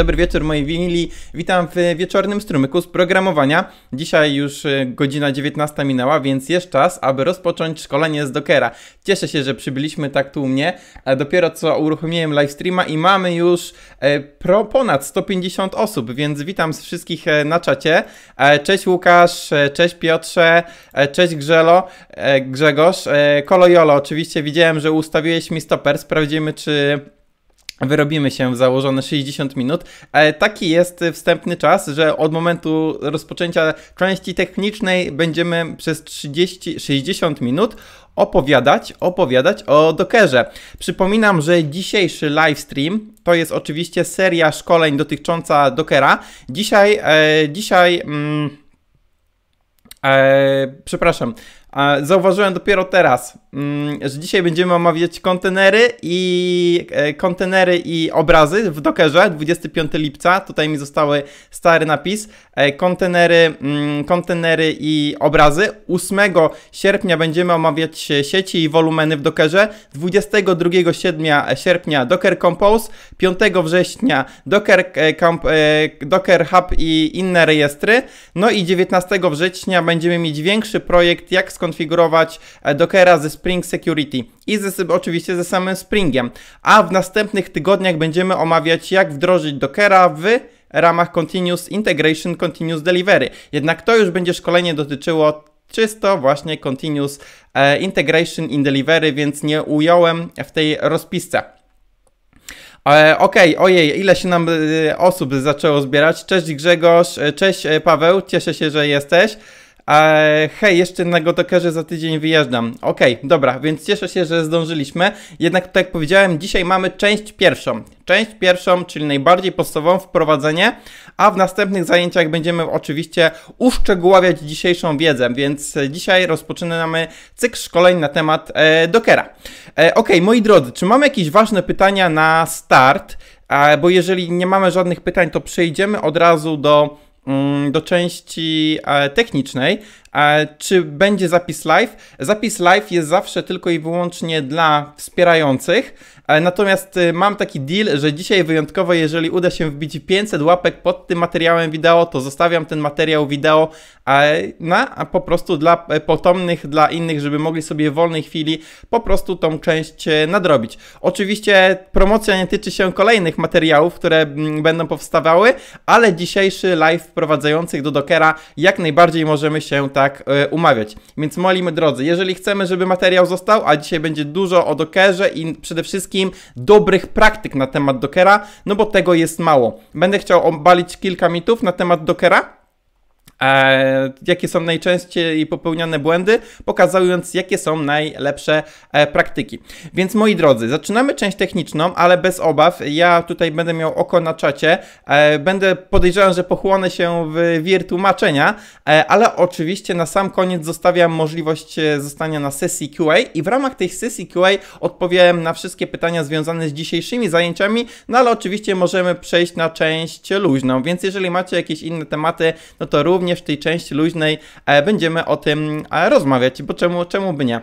Dobry wieczór moi winili, witam w wieczornym strumyku z programowania. Dzisiaj już y, godzina 19 minęła, więc jest czas, aby rozpocząć szkolenie z Dockera. Cieszę się, że przybyliśmy tak tu u mnie. E, dopiero co uruchomiłem livestreama i mamy już e, pro ponad 150 osób, więc witam z wszystkich e, na czacie. Cześć Łukasz, cześć Piotrze, cześć Grzelo, Grzegorz, Kolojolo. Oczywiście widziałem, że ustawiłeś mi stoper, sprawdzimy czy Wyrobimy się w założone 60 minut. E, taki jest wstępny czas, że od momentu rozpoczęcia części technicznej będziemy przez 30, 60 minut opowiadać, opowiadać o Dockerze. Przypominam, że dzisiejszy livestream to jest oczywiście seria szkoleń dotycząca Dockera. Dzisiaj, e, dzisiaj... Mm, e, przepraszam, Zauważyłem dopiero teraz, mm, że dzisiaj będziemy omawiać kontenery i e, kontenery i obrazy w Dockerze 25 lipca. Tutaj mi zostały stary napis. E, kontenery, mm, kontenery i obrazy. 8 sierpnia będziemy omawiać e, sieci i wolumeny w Dockerze. 22 sierpnia Docker Compose, 5 września Docker, e, Docker Hub i inne rejestry. No i 19 września będziemy mieć większy projekt, jak skonfigurować Dockera ze Spring Security i ze, oczywiście ze samym Springiem. A w następnych tygodniach będziemy omawiać, jak wdrożyć Dockera w ramach Continuous Integration, Continuous Delivery. Jednak to już będzie szkolenie dotyczyło czysto właśnie Continuous e, Integration in Delivery, więc nie ująłem w tej rozpisce. E, okej, okay, ojej, ile się nam e, osób zaczęło zbierać. Cześć Grzegorz, cześć Paweł, cieszę się, że jesteś. E, hej, jeszcze na Gotokerze za tydzień wyjeżdżam. Okej, okay, dobra, więc cieszę się, że zdążyliśmy. Jednak tak jak powiedziałem, dzisiaj mamy część pierwszą. Część pierwszą, czyli najbardziej podstawową wprowadzenie, a w następnych zajęciach będziemy oczywiście uszczegóławiać dzisiejszą wiedzę, więc dzisiaj rozpoczynamy cykl szkoleń na temat e, Dockera. E, ok, moi drodzy, czy mamy jakieś ważne pytania na start? E, bo jeżeli nie mamy żadnych pytań, to przejdziemy od razu do Mm, do części e, technicznej, e, czy będzie zapis live. Zapis live jest zawsze tylko i wyłącznie dla wspierających. Natomiast y, mam taki deal, że dzisiaj wyjątkowo, jeżeli uda się wbić 500 łapek pod tym materiałem wideo, to zostawiam ten materiał wideo na po prostu dla e, potomnych, dla innych, żeby mogli sobie w wolnej chwili po prostu tą część e, nadrobić. Oczywiście promocja nie tyczy się kolejnych materiałów, które mm, będą powstawały, ale dzisiejszy live wprowadzających do Dockera jak najbardziej możemy się tak e, umawiać. Więc moi drodzy, jeżeli chcemy, żeby materiał został, a dzisiaj będzie dużo o Dockerze i przede wszystkim wszystkim dobrych praktyk na temat Dockera, no bo tego jest mało. Będę chciał obalić kilka mitów na temat Dockera, e, jakie są najczęściej popełniane błędy, pokazując jakie są najlepsze e, praktyki. Więc moi drodzy, zaczynamy część techniczną, ale bez obaw. Ja tutaj będę miał oko na czacie. E, będę podejrzewał, że pochłonę się w wir tłumaczenia, e, ale oczywiście na sam koniec zostawiam możliwość e, zostania na sesji QA i w ramach tej sesji QA odpowiem na wszystkie pytania związane z dzisiejszymi zajęciami, no ale oczywiście możemy przejść na część luźną, więc jeżeli macie jakieś inne tematy, no to również również w tej części luźnej e, będziemy o tym e, rozmawiać, bo czemu, czemu by nie?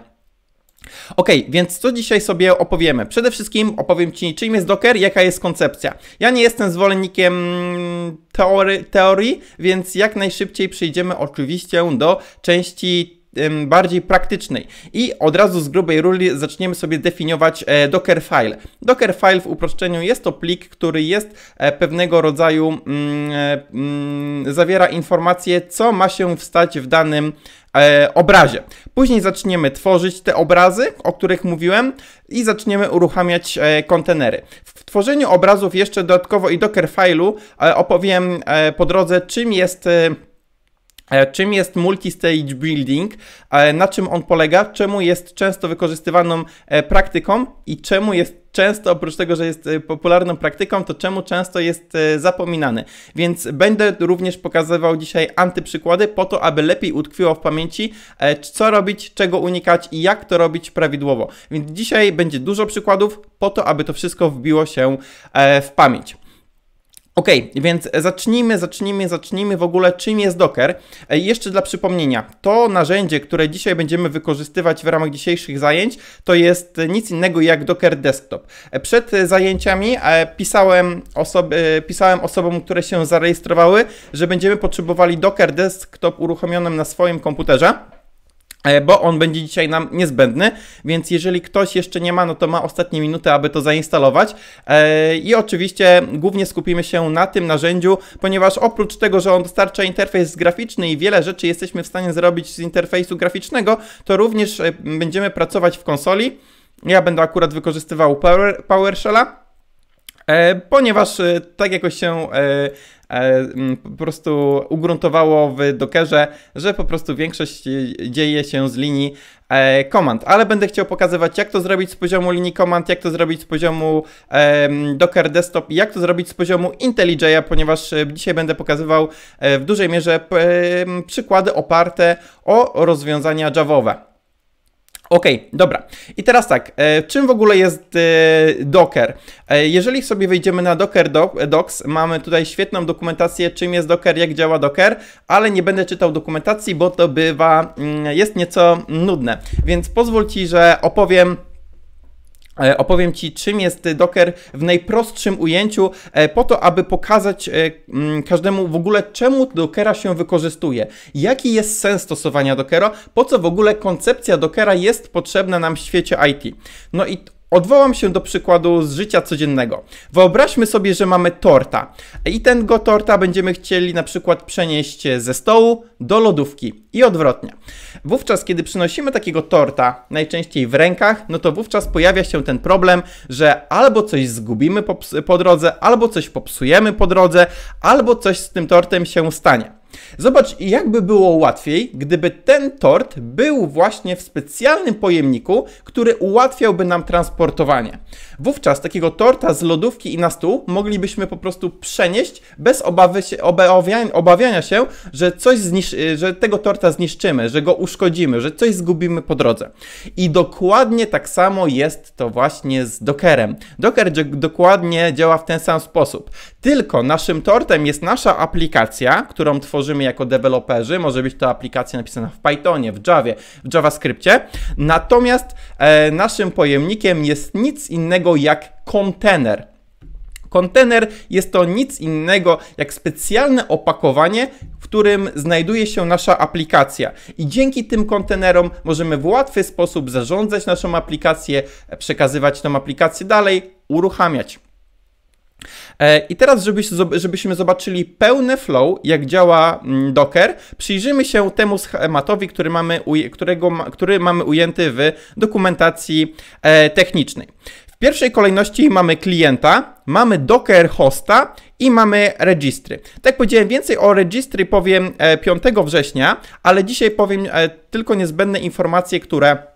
Ok, więc co dzisiaj sobie opowiemy? Przede wszystkim opowiem Ci, czym jest Docker, jaka jest koncepcja. Ja nie jestem zwolennikiem mm, teory, teorii, więc jak najszybciej przejdziemy oczywiście do części bardziej praktycznej. I od razu z grubej ruli zaczniemy sobie definiować e, Dockerfile. Dockerfile w uproszczeniu jest to plik, który jest e, pewnego rodzaju, mm, e, mm, zawiera informacje, co ma się wstać w danym obrazie. Później zaczniemy tworzyć te obrazy, o których mówiłem i zaczniemy uruchamiać kontenery. W tworzeniu obrazów jeszcze dodatkowo i Dockerfile'u opowiem po drodze, czym jest E, czym jest multistage building, e, na czym on polega, czemu jest często wykorzystywaną e, praktyką i czemu jest często, oprócz tego, że jest popularną praktyką, to czemu często jest zapominany. Więc będę również pokazywał dzisiaj antyprzykłady po to, aby lepiej utkwiło w pamięci, co robić, czego unikać i jak to robić prawidłowo. Więc dzisiaj będzie dużo przykładów po to, aby to wszystko wbiło się w pamięć. Ok, więc zacznijmy, zacznijmy, zacznijmy w ogóle, czym jest Docker. E, jeszcze dla przypomnienia, to narzędzie, które dzisiaj będziemy wykorzystywać w ramach dzisiejszych zajęć, to jest e, nic innego jak Docker Desktop. E, przed zajęciami pisałem, pisałem osobom, które się zarejestrowały, że będziemy potrzebowali Docker Desktop uruchomionym na swoim komputerze. E, bo on będzie dzisiaj nam niezbędny, więc jeżeli ktoś jeszcze nie ma, no to ma ostatnie minuty, aby to zainstalować. E, I oczywiście głównie skupimy się na tym narzędziu, ponieważ oprócz tego, że on dostarcza interfejs graficzny i wiele rzeczy jesteśmy w stanie zrobić z interfejsu graficznego, to również e, będziemy pracować w konsoli. Ja będę akurat wykorzystywał PowerShell'a. Ponieważ tak jakoś się E, mm, po prostu ugruntowało w Dockerze, że po prostu większość dzieje się z linii komand, e, ale będę chciał pokazywać jak to zrobić z poziomu linii komand, jak to zrobić z poziomu um, Docker Desktop i jak to zrobić z poziomu IntelliJ'a, ponieważ dzisiaj będę pokazywał w dużej mierze mm, przykłady oparte o rozwiązania Javaowe. Okej, okay, dobra. I teraz tak, e, czym w ogóle jest e, Docker? E, jeżeli sobie wejdziemy na Docker Docs, mamy tutaj świetną dokumentację, czym jest Docker, jak działa Docker, ale nie będę czytał dokumentacji, bo to bywa, mm, jest nieco nudne. Więc pozwól Ci, że opowiem E, opowiem Ci, czym jest Docker w najprostszym ujęciu, e, po to, aby pokazać e, mm, każdemu w ogóle, czemu Dockera się wykorzystuje, jaki jest sens stosowania Dockera, po co w ogóle koncepcja Dockera jest potrzebna nam w świecie IT. No i Odwołam się do przykładu z życia codziennego. Wyobraźmy sobie, że mamy torta i ten go torta będziemy chcieli na przykład przenieść ze stołu do lodówki i odwrotnie. Wówczas, kiedy przynosimy takiego torta, najczęściej w rękach, no to wówczas pojawia się ten problem, że albo coś zgubimy po, po drodze, albo coś popsujemy po drodze, albo coś z tym tortem się stanie. Zobacz, jakby było łatwiej, gdyby ten tort był właśnie w specjalnym pojemniku, który ułatwiałby nam transportowanie. Wówczas takiego torta z lodówki i na stół moglibyśmy po prostu przenieść bez obawy się, obawiania, się, że coś y, że tego torta zniszczymy, że go uszkodzimy, że coś zgubimy po drodze. I dokładnie tak samo jest to właśnie z Dockerem. Docker dokładnie działa w ten sam sposób. Tylko naszym tortem jest nasza aplikacja, którą tworzymy tworzymy jako deweloperzy. Może być to aplikacja napisana w Pythonie, w Javie, w JavaScriptie. Natomiast e, naszym pojemnikiem jest nic innego jak kontener. Kontener jest to nic innego jak specjalne opakowanie, w którym znajduje się nasza aplikacja. I dzięki tym kontenerom możemy w łatwy sposób zarządzać naszą aplikację, przekazywać tą aplikację dalej, uruchamiać. E, I teraz, żebyśmy zobaczyli pełny flow, jak działa mm, Docker, przyjrzymy się temu schematowi, który mamy, którego, który mamy ujęty w dokumentacji e, technicznej. W pierwszej kolejności mamy klienta, mamy Docker hosta i mamy registry. Tak powiedziałem, więcej o registry powiem 5 e, września, ale dzisiaj powiem tylko niezbędne informacje, które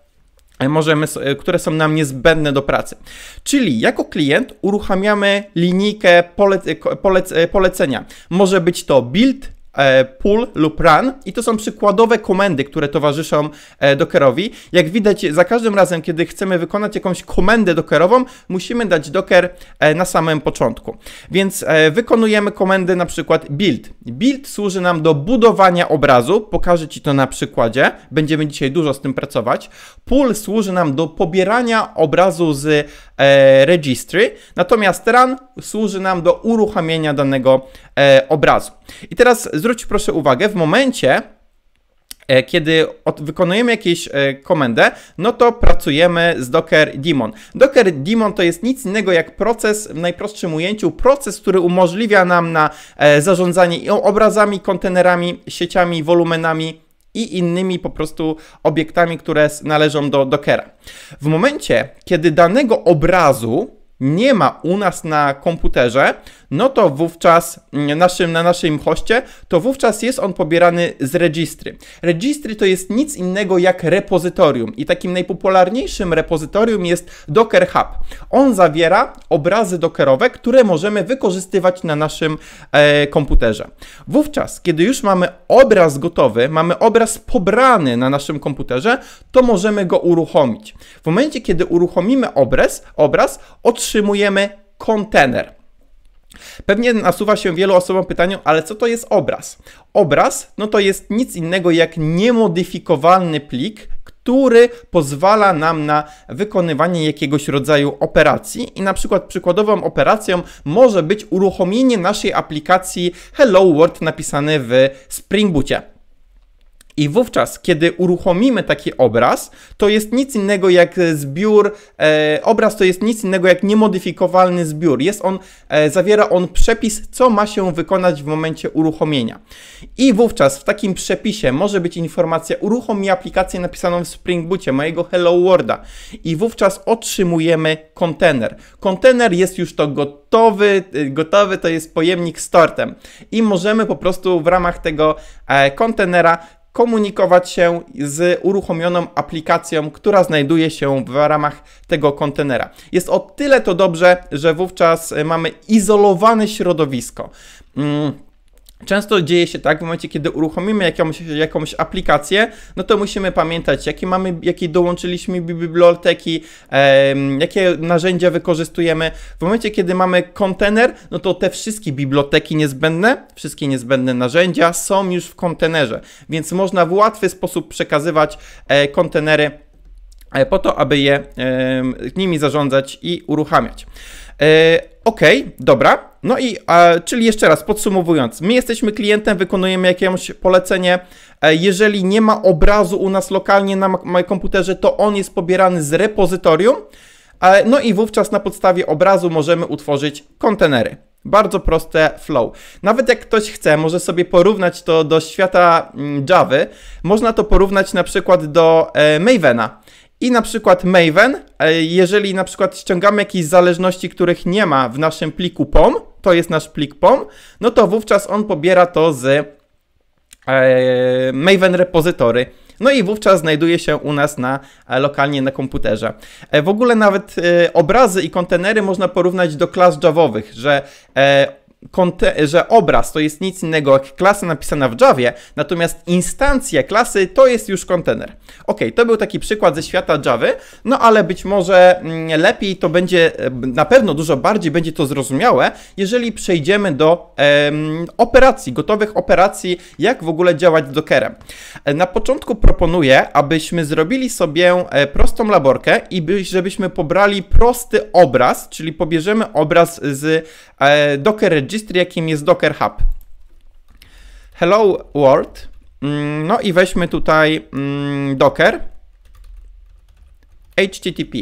możemy, e, które są nam niezbędne do pracy. Czyli jako klient uruchamiamy linijkę polec, polec, e, polecenia. Może być to build, E, pull lub run i to są przykładowe komendy, które towarzyszą e, Dockerowi. Jak widać, za każdym razem, kiedy chcemy wykonać jakąś komendę Dockerową, musimy dać Docker e, na samym początku. Więc wykonujemy komendę na przykład build. Build służy nam do budowania obrazu, pokażę Ci to na przykładzie, będziemy dzisiaj dużo z tym pracować. Pull służy nam do pobierania obrazu z e, registry, natomiast run służy nam do uruchamienia danego e, obrazu. I teraz zwróć proszę uwagę, w momencie, e, kiedy od, wykonujemy jakieś e, komendę, no to pracujemy z Docker Daemon. Docker Daemon to jest nic innego jak proces, w najprostszym ujęciu, proces, który umożliwia nam na e, zarządzanie obrazami, kontenerami, sieciami, wolumenami, i innymi po prostu obiektami, które należą do Dockera. W momencie, kiedy danego obrazu nie ma u nas na komputerze, no to wówczas mm, naszym, na naszym hoście, to wówczas jest on pobierany z registry. Registry to jest nic innego jak repozytorium i takim najpopularniejszym repozytorium jest Docker Hub. On zawiera obrazy dockerowe, które możemy wykorzystywać na naszym e, komputerze. Wówczas, kiedy już mamy obraz gotowy, mamy obraz pobrany na naszym komputerze, to możemy go uruchomić. W momencie, kiedy uruchomimy obraz, obraz otrzymamy otrzymujemy kontener. Pewnie nasuwa się wielu osobom pytanie, ale co to jest obraz? Obraz no to jest nic innego jak niemodyfikowalny plik, który pozwala nam na wykonywanie jakiegoś rodzaju operacji i na przykład przykładową operacją może być uruchomienie naszej aplikacji Hello World napisane w Spring Bootie. I wówczas, kiedy uruchomimy taki obraz, to jest nic innego jak zbiór, e, obraz to jest nic innego jak niemodyfikowalny zbiór. Jest on, e, zawiera on przepis, co ma się wykonać w momencie uruchomienia. I wówczas w takim przepisie może być informacja, uruchom mi aplikację napisaną w Spring Bootie, mojego Hello Worlda I wówczas otrzymujemy kontener. Kontener jest już to gotowy, y, gotowy to jest pojemnik z tortem. I możemy po prostu w ramach tego e, kontenera komunikować się z uruchomioną aplikacją, która znajduje się w ramach tego kontenera. Jest o tyle to dobrze, że wówczas y, mamy izolowane środowisko. Mm Często dzieje się tak, w momencie, kiedy uruchomimy jakąś, jakąś aplikację, no to musimy pamiętać, jakie mamy, jakie dołączyliśmy biblioteki, e, jakie narzędzia wykorzystujemy. W momencie, kiedy mamy kontener, no to te wszystkie biblioteki niezbędne, wszystkie niezbędne narzędzia są już w kontenerze, więc można w łatwy sposób przekazywać e, kontenery e, po to, aby je nimi zarządzać i uruchamiać. E, Okej, okay, dobra. No i e, czyli jeszcze raz podsumowując, my jesteśmy klientem, wykonujemy jakieś polecenie. E, jeżeli nie ma obrazu u nas lokalnie na moim komputerze, to on jest pobierany z repozytorium. E, no i wówczas na podstawie obrazu możemy utworzyć kontenery. Bardzo proste flow. Nawet jak ktoś chce, może sobie porównać to do świata mm, Java. Można to porównać na przykład do e, Mavena. I na przykład Maven, e, jeżeli na przykład ściągamy jakieś zależności, których nie ma w naszym pliku POM, to jest nasz plik POM, no to wówczas on pobiera to z e, Maven Repository. No i wówczas znajduje się u nas na, e, lokalnie na komputerze. E, w ogóle nawet obrazy i kontenery można porównać do klas javowych, że że obraz to jest nic innego jak klasa napisana w Javie, natomiast instancja klasy to jest już kontener. Ok, to był taki przykład ze świata Javy, no ale być może mm, lepiej to będzie, e, na pewno dużo bardziej będzie to zrozumiałe, jeżeli przejdziemy do em, operacji, gotowych operacji, jak w ogóle działać z Dockerem. E, na początku proponuję, abyśmy zrobili sobie e, prostą laborkę i by, żebyśmy pobrali prosty obraz, czyli pobierzemy obraz z E, Docker Registry, jakim jest Docker Hub. Hello World. Mm, no i weźmy tutaj mm, Docker HTTP.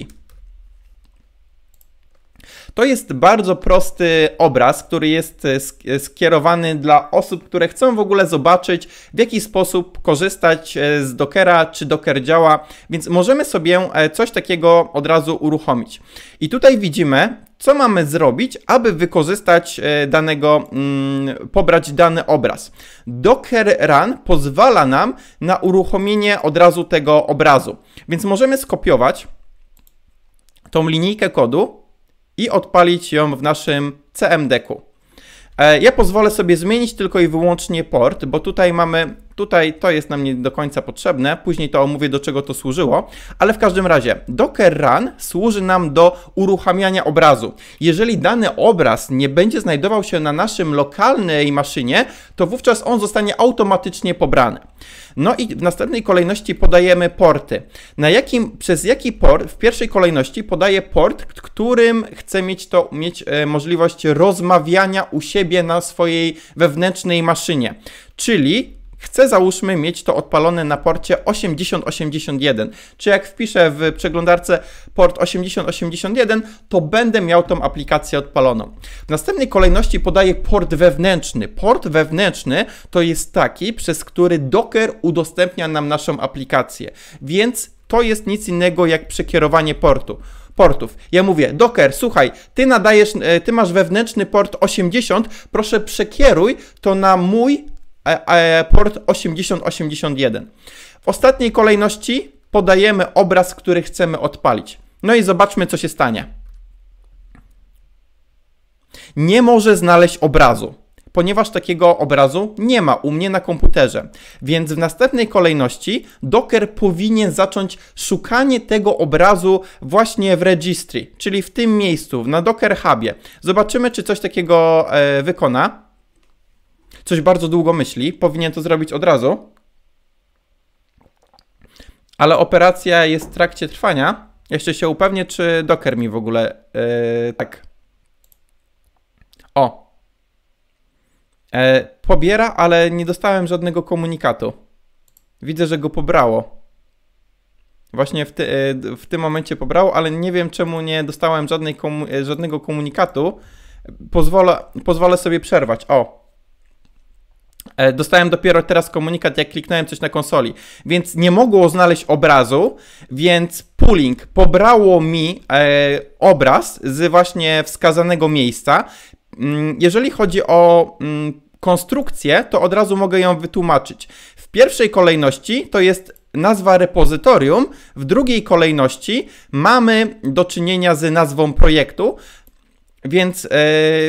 To jest bardzo prosty obraz, który jest e, e, skierowany dla osób, które chcą w ogóle zobaczyć, w jaki sposób korzystać z Dockera, czy Docker działa, więc możemy sobie coś takiego od razu uruchomić. I tutaj widzimy co mamy zrobić, aby wykorzystać e, danego, mm, pobrać dany obraz. Docker Run pozwala nam na uruchomienie od razu tego obrazu, więc możemy skopiować tą linijkę kodu i odpalić ją w naszym cmd e, Ja pozwolę sobie zmienić tylko i wyłącznie port, bo tutaj mamy Tutaj to jest nam nie do końca potrzebne, później to omówię do czego to służyło, ale w każdym razie Docker Run służy nam do uruchamiania obrazu. Jeżeli dany obraz nie będzie znajdował się na naszym lokalnej maszynie, to wówczas on zostanie automatycznie pobrany. No i w następnej kolejności podajemy porty. Na jakim, przez jaki port, w pierwszej kolejności podaję port, którym chcę mieć to, mieć e, możliwość rozmawiania u siebie na swojej wewnętrznej maszynie. Czyli Chcę załóżmy mieć to odpalone na porcie 8081, czy jak wpiszę w przeglądarce port 8081, to będę miał tą aplikację odpaloną. W następnej kolejności podaję port wewnętrzny. Port wewnętrzny to jest taki, przez który Docker udostępnia nam naszą aplikację, więc to jest nic innego jak przekierowanie portu portów. Ja mówię, Docker, słuchaj, ty nadajesz, e, ty masz wewnętrzny port 80, proszę przekieruj to na mój E, e, port 8081. W ostatniej kolejności podajemy obraz, który chcemy odpalić. No i zobaczmy, co się stanie. Nie może znaleźć obrazu, ponieważ takiego obrazu nie ma u mnie na komputerze. Więc w następnej kolejności Docker powinien zacząć szukanie tego obrazu właśnie w registry, czyli w tym miejscu, na Docker Hubie. Zobaczymy, czy coś takiego e, wykona coś bardzo długo myśli, powinien to zrobić od razu, ale operacja jest w trakcie trwania. Jeszcze się upewnię, czy docker mi w ogóle... Yy, tak. O. E, pobiera, ale nie dostałem żadnego komunikatu. Widzę, że go pobrało. Właśnie w, ty, yy, w tym momencie pobrało, ale nie wiem, czemu nie dostałem komu e, żadnego komunikatu. Pozwolę, pozwolę sobie przerwać. O, E, dostałem dopiero teraz komunikat, jak kliknąłem coś na konsoli, więc nie mogło znaleźć obrazu, więc pooling pobrało mi e, obraz z właśnie wskazanego miejsca. Mm, jeżeli chodzi o mm, konstrukcję, to od razu mogę ją wytłumaczyć. W pierwszej kolejności to jest nazwa repozytorium, w drugiej kolejności mamy do czynienia z nazwą projektu, więc e,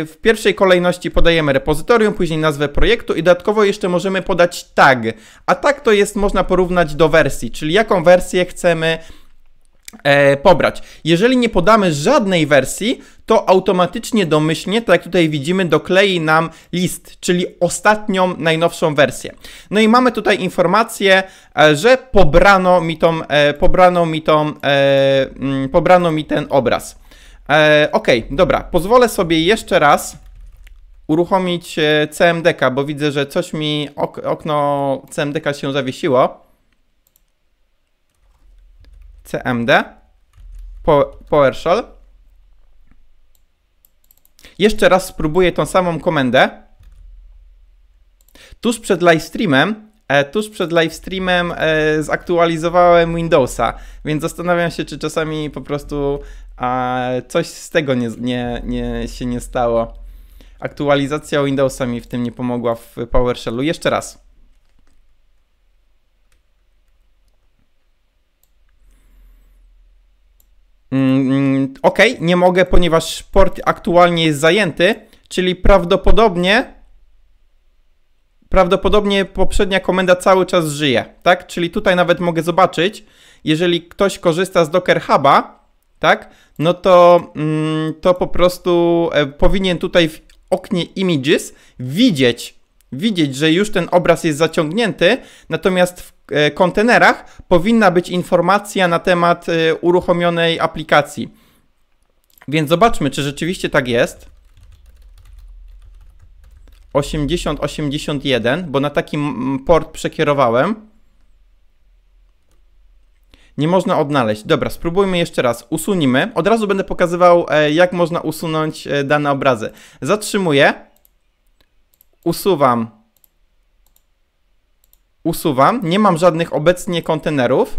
w pierwszej kolejności podajemy repozytorium, później nazwę projektu i dodatkowo jeszcze możemy podać tag. A tag to jest, można porównać do wersji, czyli jaką wersję chcemy e, pobrać. Jeżeli nie podamy żadnej wersji, to automatycznie domyślnie, tak jak tutaj widzimy, doklei nam list, czyli ostatnią, najnowszą wersję. No i mamy tutaj informację, e, że pobrano mi tą, pobrano mi tą, mm, pobrano mi ten obraz. E, ok, dobra, pozwolę sobie jeszcze raz uruchomić e, CMDK, bo widzę, że coś mi ok okno CMDK się zawiesiło. CMD, po PowerShell. Jeszcze raz spróbuję tą samą komendę. Tuż przed livestreamem, e, tuż przed livestreamem e, zaktualizowałem Windowsa, więc zastanawiam się, czy czasami po prostu a coś z tego nie, nie, nie, się nie stało. Aktualizacja Windowsa mi w tym nie pomogła w PowerShellu. Jeszcze raz. Mm, ok, nie mogę, ponieważ port aktualnie jest zajęty, czyli prawdopodobnie prawdopodobnie poprzednia komenda cały czas żyje, tak? Czyli tutaj nawet mogę zobaczyć, jeżeli ktoś korzysta z Docker Huba, tak? No to, mm, to po prostu e, powinien tutaj w oknie Images widzieć, widzieć, że już ten obraz jest zaciągnięty, natomiast w e, kontenerach powinna być informacja na temat e, uruchomionej aplikacji. Więc zobaczmy, czy rzeczywiście tak jest. 8081, bo na taki port przekierowałem nie można odnaleźć. Dobra, spróbujmy jeszcze raz. Usunimy. Od razu będę pokazywał, e, jak można usunąć e, dane obrazy. Zatrzymuję. Usuwam. Usuwam. Nie mam żadnych obecnie kontenerów.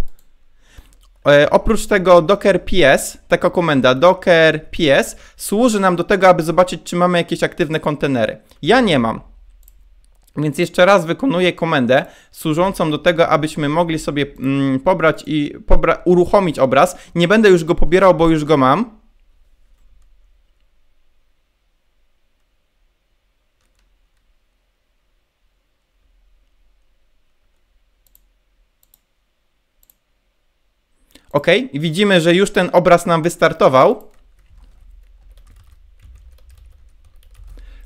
E, oprócz tego docker ps, taka komenda docker ps służy nam do tego, aby zobaczyć, czy mamy jakieś aktywne kontenery. Ja nie mam. Więc jeszcze raz wykonuję komendę służącą do tego, abyśmy mogli sobie mm, pobrać i pobra uruchomić obraz. Nie będę już go pobierał, bo już go mam. Ok, widzimy, że już ten obraz nam wystartował.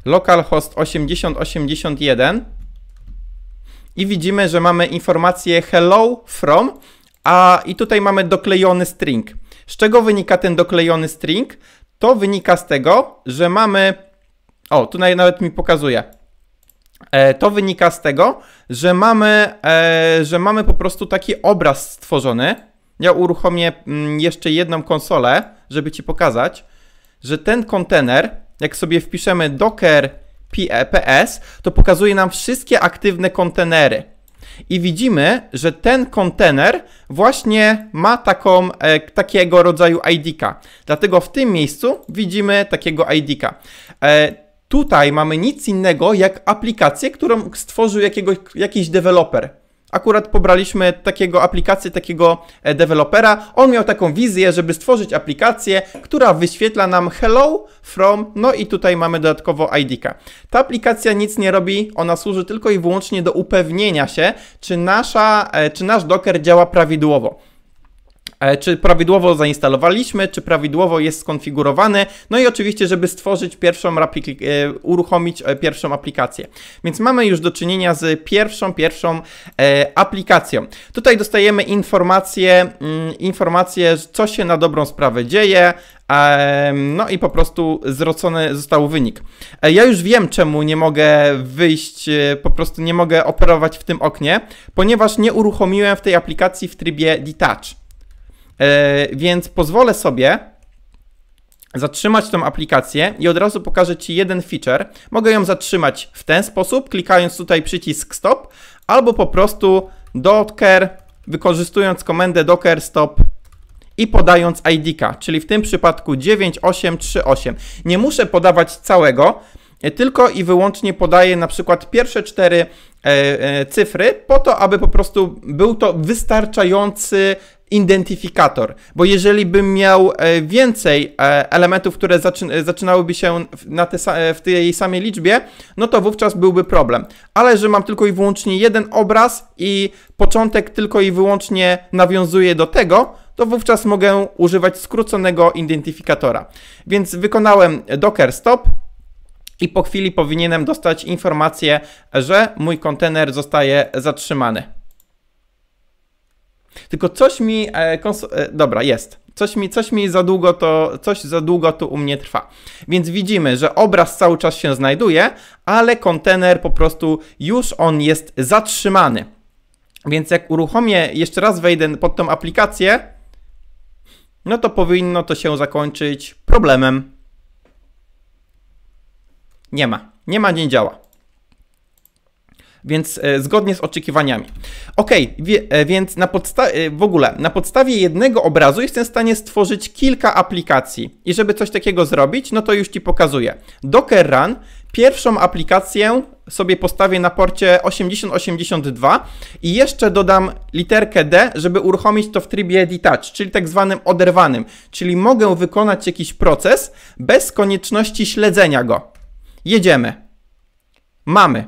localhost 8081 i widzimy, że mamy informację hello from, a i tutaj mamy doklejony string. Z czego wynika ten doklejony string? To wynika z tego, że mamy... O, tutaj nawet mi pokazuje. E, to wynika z tego, że mamy, e, że mamy po prostu taki obraz stworzony. Ja uruchomię mm, jeszcze jedną konsolę, żeby Ci pokazać, że ten kontener jak sobie wpiszemy docker ps, to pokazuje nam wszystkie aktywne kontenery. I widzimy, że ten kontener właśnie ma taką, e, takiego rodzaju IDK. Dlatego w tym miejscu widzimy takiego IDK. E, tutaj mamy nic innego jak aplikację, którą stworzył jakiegoś, jakiś deweloper. Akurat pobraliśmy takiego aplikację, takiego e, dewelopera. On miał taką wizję, żeby stworzyć aplikację, która wyświetla nam hello from, no i tutaj mamy dodatkowo id -ka. Ta aplikacja nic nie robi, ona służy tylko i wyłącznie do upewnienia się, czy, nasza, e, czy nasz Docker działa prawidłowo. E, czy prawidłowo zainstalowaliśmy, czy prawidłowo jest skonfigurowany, no i oczywiście, żeby stworzyć pierwszą, e, uruchomić e, pierwszą aplikację. Więc mamy już do czynienia z pierwszą, pierwszą aplikacją. Tutaj dostajemy informacje, mm, informacje, co się na dobrą sprawę dzieje, no i po prostu zrocony został wynik. Ja już wiem, czemu nie mogę wyjść, po prostu nie mogę operować w tym oknie, ponieważ nie uruchomiłem w tej aplikacji w trybie detach. E, więc pozwolę sobie zatrzymać tą aplikację i od razu pokażę Ci jeden feature. Mogę ją zatrzymać w ten sposób, klikając tutaj przycisk stop, albo po prostu docker, wykorzystując komendę docker stop i podając id czyli w tym przypadku 9838. Nie muszę podawać całego, e, tylko i wyłącznie podaję na przykład pierwsze cztery e, cyfry po to, aby po prostu był to wystarczający identyfikator, bo jeżeli bym miał e, więcej e, elementów, które e, zaczynałyby się na te, w tej samej liczbie, no to wówczas byłby problem. Ale że mam tylko i wyłącznie jeden obraz i początek tylko i wyłącznie nawiązuje do tego, to wówczas mogę używać skróconego identyfikatora. Więc wykonałem docker stop, i po chwili powinienem dostać informację, że mój kontener zostaje zatrzymany. Tylko coś mi. E, e, dobra, jest. Coś mi, coś mi za długo to, coś za długo tu u mnie trwa. Więc widzimy, że obraz cały czas się znajduje, ale kontener po prostu już on jest zatrzymany. Więc jak uruchomię, jeszcze raz wejdę pod tą aplikację, no to powinno to się zakończyć problemem. Nie ma. Nie ma, nie działa więc e, zgodnie z oczekiwaniami. Ok, e, więc na e, w ogóle na podstawie jednego obrazu jestem w stanie stworzyć kilka aplikacji i żeby coś takiego zrobić, no to już Ci pokazuję. Docker Run, pierwszą aplikację sobie postawię na porcie 8082 i jeszcze dodam literkę D, żeby uruchomić to w trybie detach, czyli tak zwanym oderwanym, czyli mogę wykonać jakiś proces bez konieczności śledzenia go. Jedziemy. Mamy.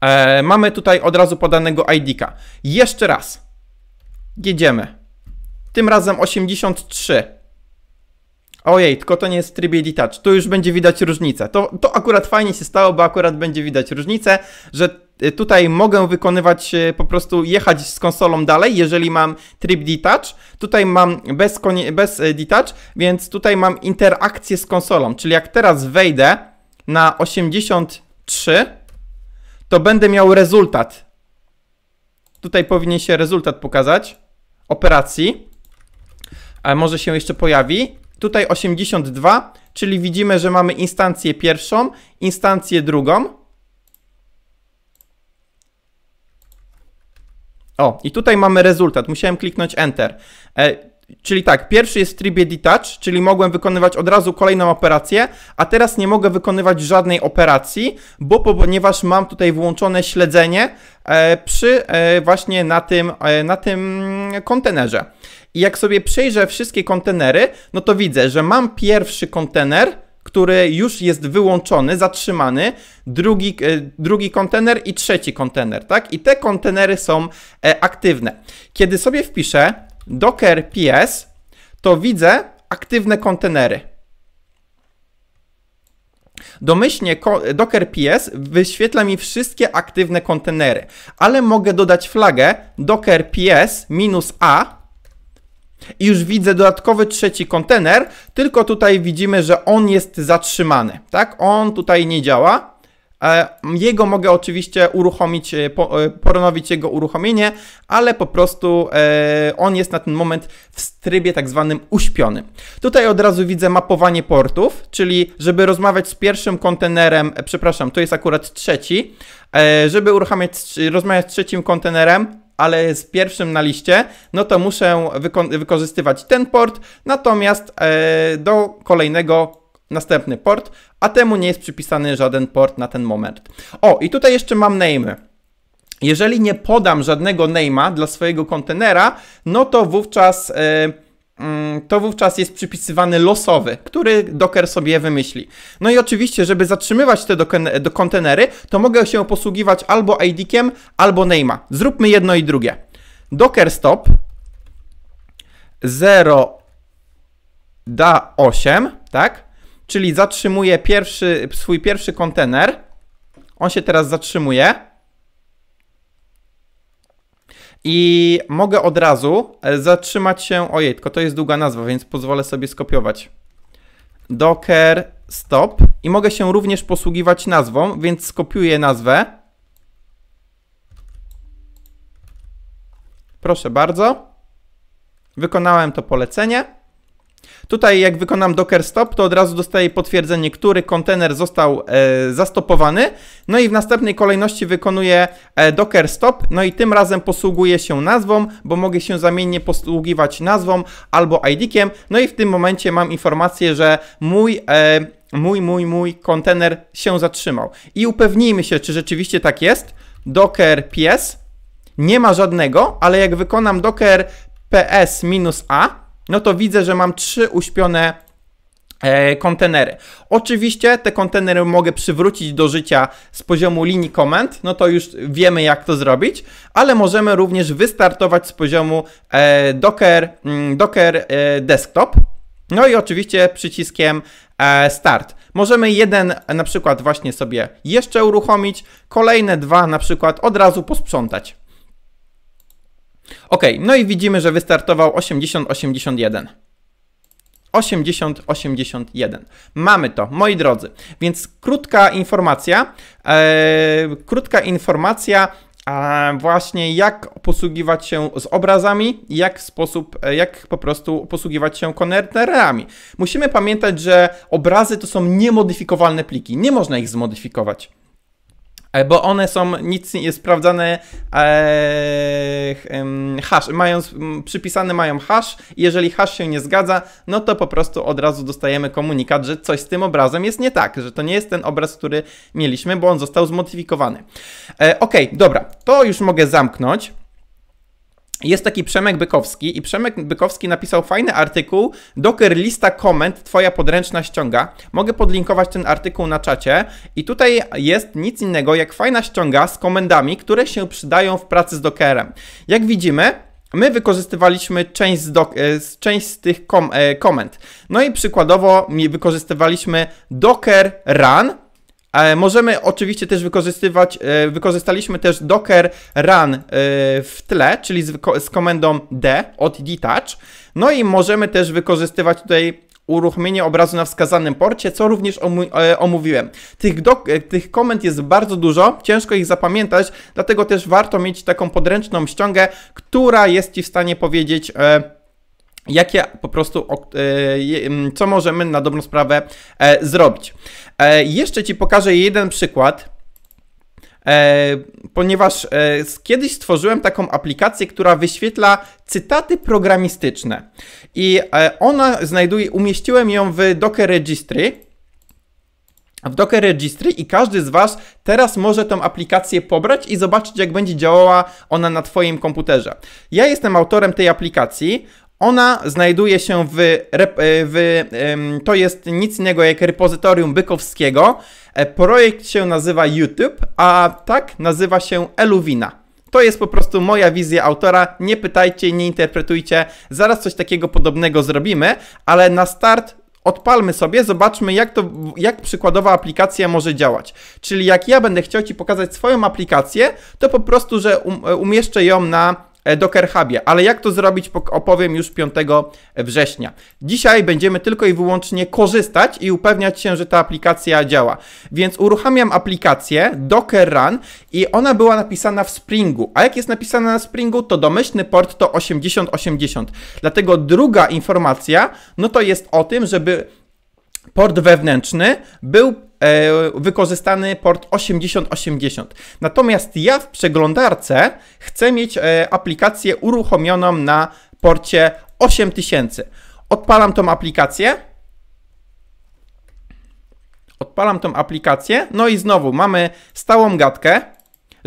E, mamy tutaj od razu podanego ID-ka. Jeszcze raz. Jedziemy. Tym razem 83. Ojej, tylko to nie jest w trybie detach. Tu już będzie widać różnicę. To, to akurat fajnie się stało, bo akurat będzie widać różnicę, że e, tutaj mogę wykonywać, e, po prostu jechać z konsolą dalej, jeżeli mam tryb detach. Tutaj mam bez, bez detach, więc tutaj mam interakcję z konsolą. Czyli jak teraz wejdę na 83, to będę miał rezultat. Tutaj powinien się rezultat pokazać operacji. A może się jeszcze pojawi. Tutaj 82, czyli widzimy, że mamy instancję pierwszą, instancję drugą. O, i tutaj mamy rezultat. Musiałem kliknąć Enter. E, Czyli tak, pierwszy jest w trybie detach, czyli mogłem wykonywać od razu kolejną operację, a teraz nie mogę wykonywać żadnej operacji, bo ponieważ mam tutaj włączone śledzenie e, przy e, właśnie na tym, e, na tym kontenerze. I jak sobie przejrzę wszystkie kontenery, no to widzę, że mam pierwszy kontener, który już jest wyłączony, zatrzymany, drugi, drugi kontener i trzeci kontener, tak? I te kontenery są aktywne. Kiedy sobie wpiszę docker ps, to widzę aktywne kontenery. Domyślnie Docker PS wyświetla mi wszystkie aktywne kontenery, ale mogę dodać flagę Docker PS -a i już widzę dodatkowy trzeci kontener, tylko tutaj widzimy, że on jest zatrzymany, tak? On tutaj nie działa, E, jego mogę oczywiście uruchomić, e, e, poronowić jego uruchomienie, ale po prostu on jest na ten moment w trybie tak zwanym uśpionym. Tutaj od razu widzę mapowanie portów, czyli żeby rozmawiać z pierwszym kontenerem, przepraszam, to jest akurat trzeci, żeby uruchamiać, rozmawiać z trzecim kontenerem, ale z pierwszym na liście, no to muszę wyko wykorzystywać ten port, natomiast e, do kolejnego następny port, a temu nie jest przypisany żaden port na ten moment. O, i tutaj jeszcze mam name'y. Jeżeli nie podam żadnego name'a dla swojego kontenera, no to wówczas... Yy, to wówczas jest przypisywany losowy, który Docker sobie wymyśli. No i oczywiście, żeby zatrzymywać te do, do kontenery, to mogę się posługiwać albo idkiem, albo name'a. Zróbmy jedno i drugie. Docker stop 0 da 8, tak? czyli zatrzymuje pierwszy, swój pierwszy kontener. On się teraz zatrzymuje. I mogę od razu e, zatrzymać się, ojej, tylko to jest długa nazwa, więc pozwolę sobie skopiować. Docker stop i mogę się również posługiwać nazwą, więc skopiuję nazwę. Proszę bardzo. Wykonałem to polecenie. Tutaj jak wykonam docker stop, to od razu dostaję potwierdzenie, który kontener został e, zastopowany. No i w następnej kolejności wykonuję e, docker stop, no i tym razem posługuję się nazwą, bo mogę się zamiennie posługiwać nazwą albo idkiem. No i w tym momencie mam informację, że mój e, mój, mój, mój kontener się zatrzymał. I upewnijmy się, czy rzeczywiście tak jest. Docker ps nie ma żadnego, ale jak wykonam docker ps-a, no to widzę, że mam trzy uśpione e, kontenery. Oczywiście te kontenery mogę przywrócić do życia z poziomu linii komend, no to już wiemy jak to zrobić, ale możemy również wystartować z poziomu e, Docker, mm, Docker e, Desktop. No i oczywiście przyciskiem e, start. Możemy jeden na przykład właśnie sobie jeszcze uruchomić, kolejne dwa na przykład od razu posprzątać. Ok, no i widzimy, że wystartował 80-81. 80-81. Mamy to, moi drodzy. Więc krótka informacja, e, krótka informacja właśnie jak posługiwać się z obrazami, jak sposób, e, jak po prostu posługiwać się konektorami. Musimy pamiętać, że obrazy to są niemodyfikowalne pliki, nie można ich zmodyfikować. E, bo one są nic nie sprawdzane e, hash, mają, przypisane mają hash jeżeli hash się nie zgadza, no to po prostu od razu dostajemy komunikat, że coś z tym obrazem jest nie tak, że to nie jest ten obraz, który mieliśmy, bo on został zmodyfikowany. E, ok, dobra, to już mogę zamknąć jest taki Przemek Bykowski i Przemek Bykowski napisał fajny artykuł Docker lista komend twoja podręczna ściąga. Mogę podlinkować ten artykuł na czacie i tutaj jest nic innego jak fajna ściąga z komendami, które się przydają w pracy z Dockerem. Jak widzimy, My wykorzystywaliśmy część z, dok, e, część z tych kom, e, komend. No i przykładowo wykorzystywaliśmy docker run, E, możemy oczywiście też wykorzystywać, e, wykorzystaliśmy też docker run e, w tle, czyli z, z komendą d od detach. No i możemy też wykorzystywać tutaj uruchomienie obrazu na wskazanym porcie, co również omówiłem. Tych, tych komend jest bardzo dużo, ciężko ich zapamiętać, dlatego też warto mieć taką podręczną ściągę, która jest Ci w stanie powiedzieć... jakie po prostu, co możemy na dobrą sprawę zrobić. E, jeszcze Ci pokażę jeden przykład, e, ponieważ e, kiedyś stworzyłem taką aplikację, która wyświetla cytaty programistyczne i e, ona znajduje, umieściłem ją w Docker Registry, w Docker Registry i każdy z Was teraz może tą aplikację pobrać i zobaczyć, jak będzie działała ona na Twoim komputerze. Ja jestem autorem tej aplikacji. Ona znajduje się w, e, w to jest nic innego jak repozytorium Bykowskiego. E, projekt się nazywa YouTube, a tak nazywa się Eluwina. To jest po prostu moja wizja autora. Nie pytajcie, nie interpretujcie. Zaraz coś takiego podobnego zrobimy, ale na start odpalmy sobie, zobaczmy jak to, jak przykładowa aplikacja może działać. Czyli jak ja będę chciał Ci pokazać swoją aplikację, to po prostu, że um, e, umieszczę ją na E, Docker Hubie, ale jak to zrobić opowiem już 5 września. Dzisiaj będziemy tylko i wyłącznie korzystać i upewniać się, że ta aplikacja działa. Więc uruchamiam aplikację Docker Run i ona była napisana w Springu. A jak jest napisana na Springu, to domyślny port to 8080. Dlatego druga informacja, no to jest o tym, żeby port wewnętrzny był E, wykorzystany port 8080. Natomiast ja w przeglądarce chcę mieć e, aplikację uruchomioną na porcie 8000. Odpalam tą aplikację. Odpalam tą aplikację. No i znowu mamy stałą gadkę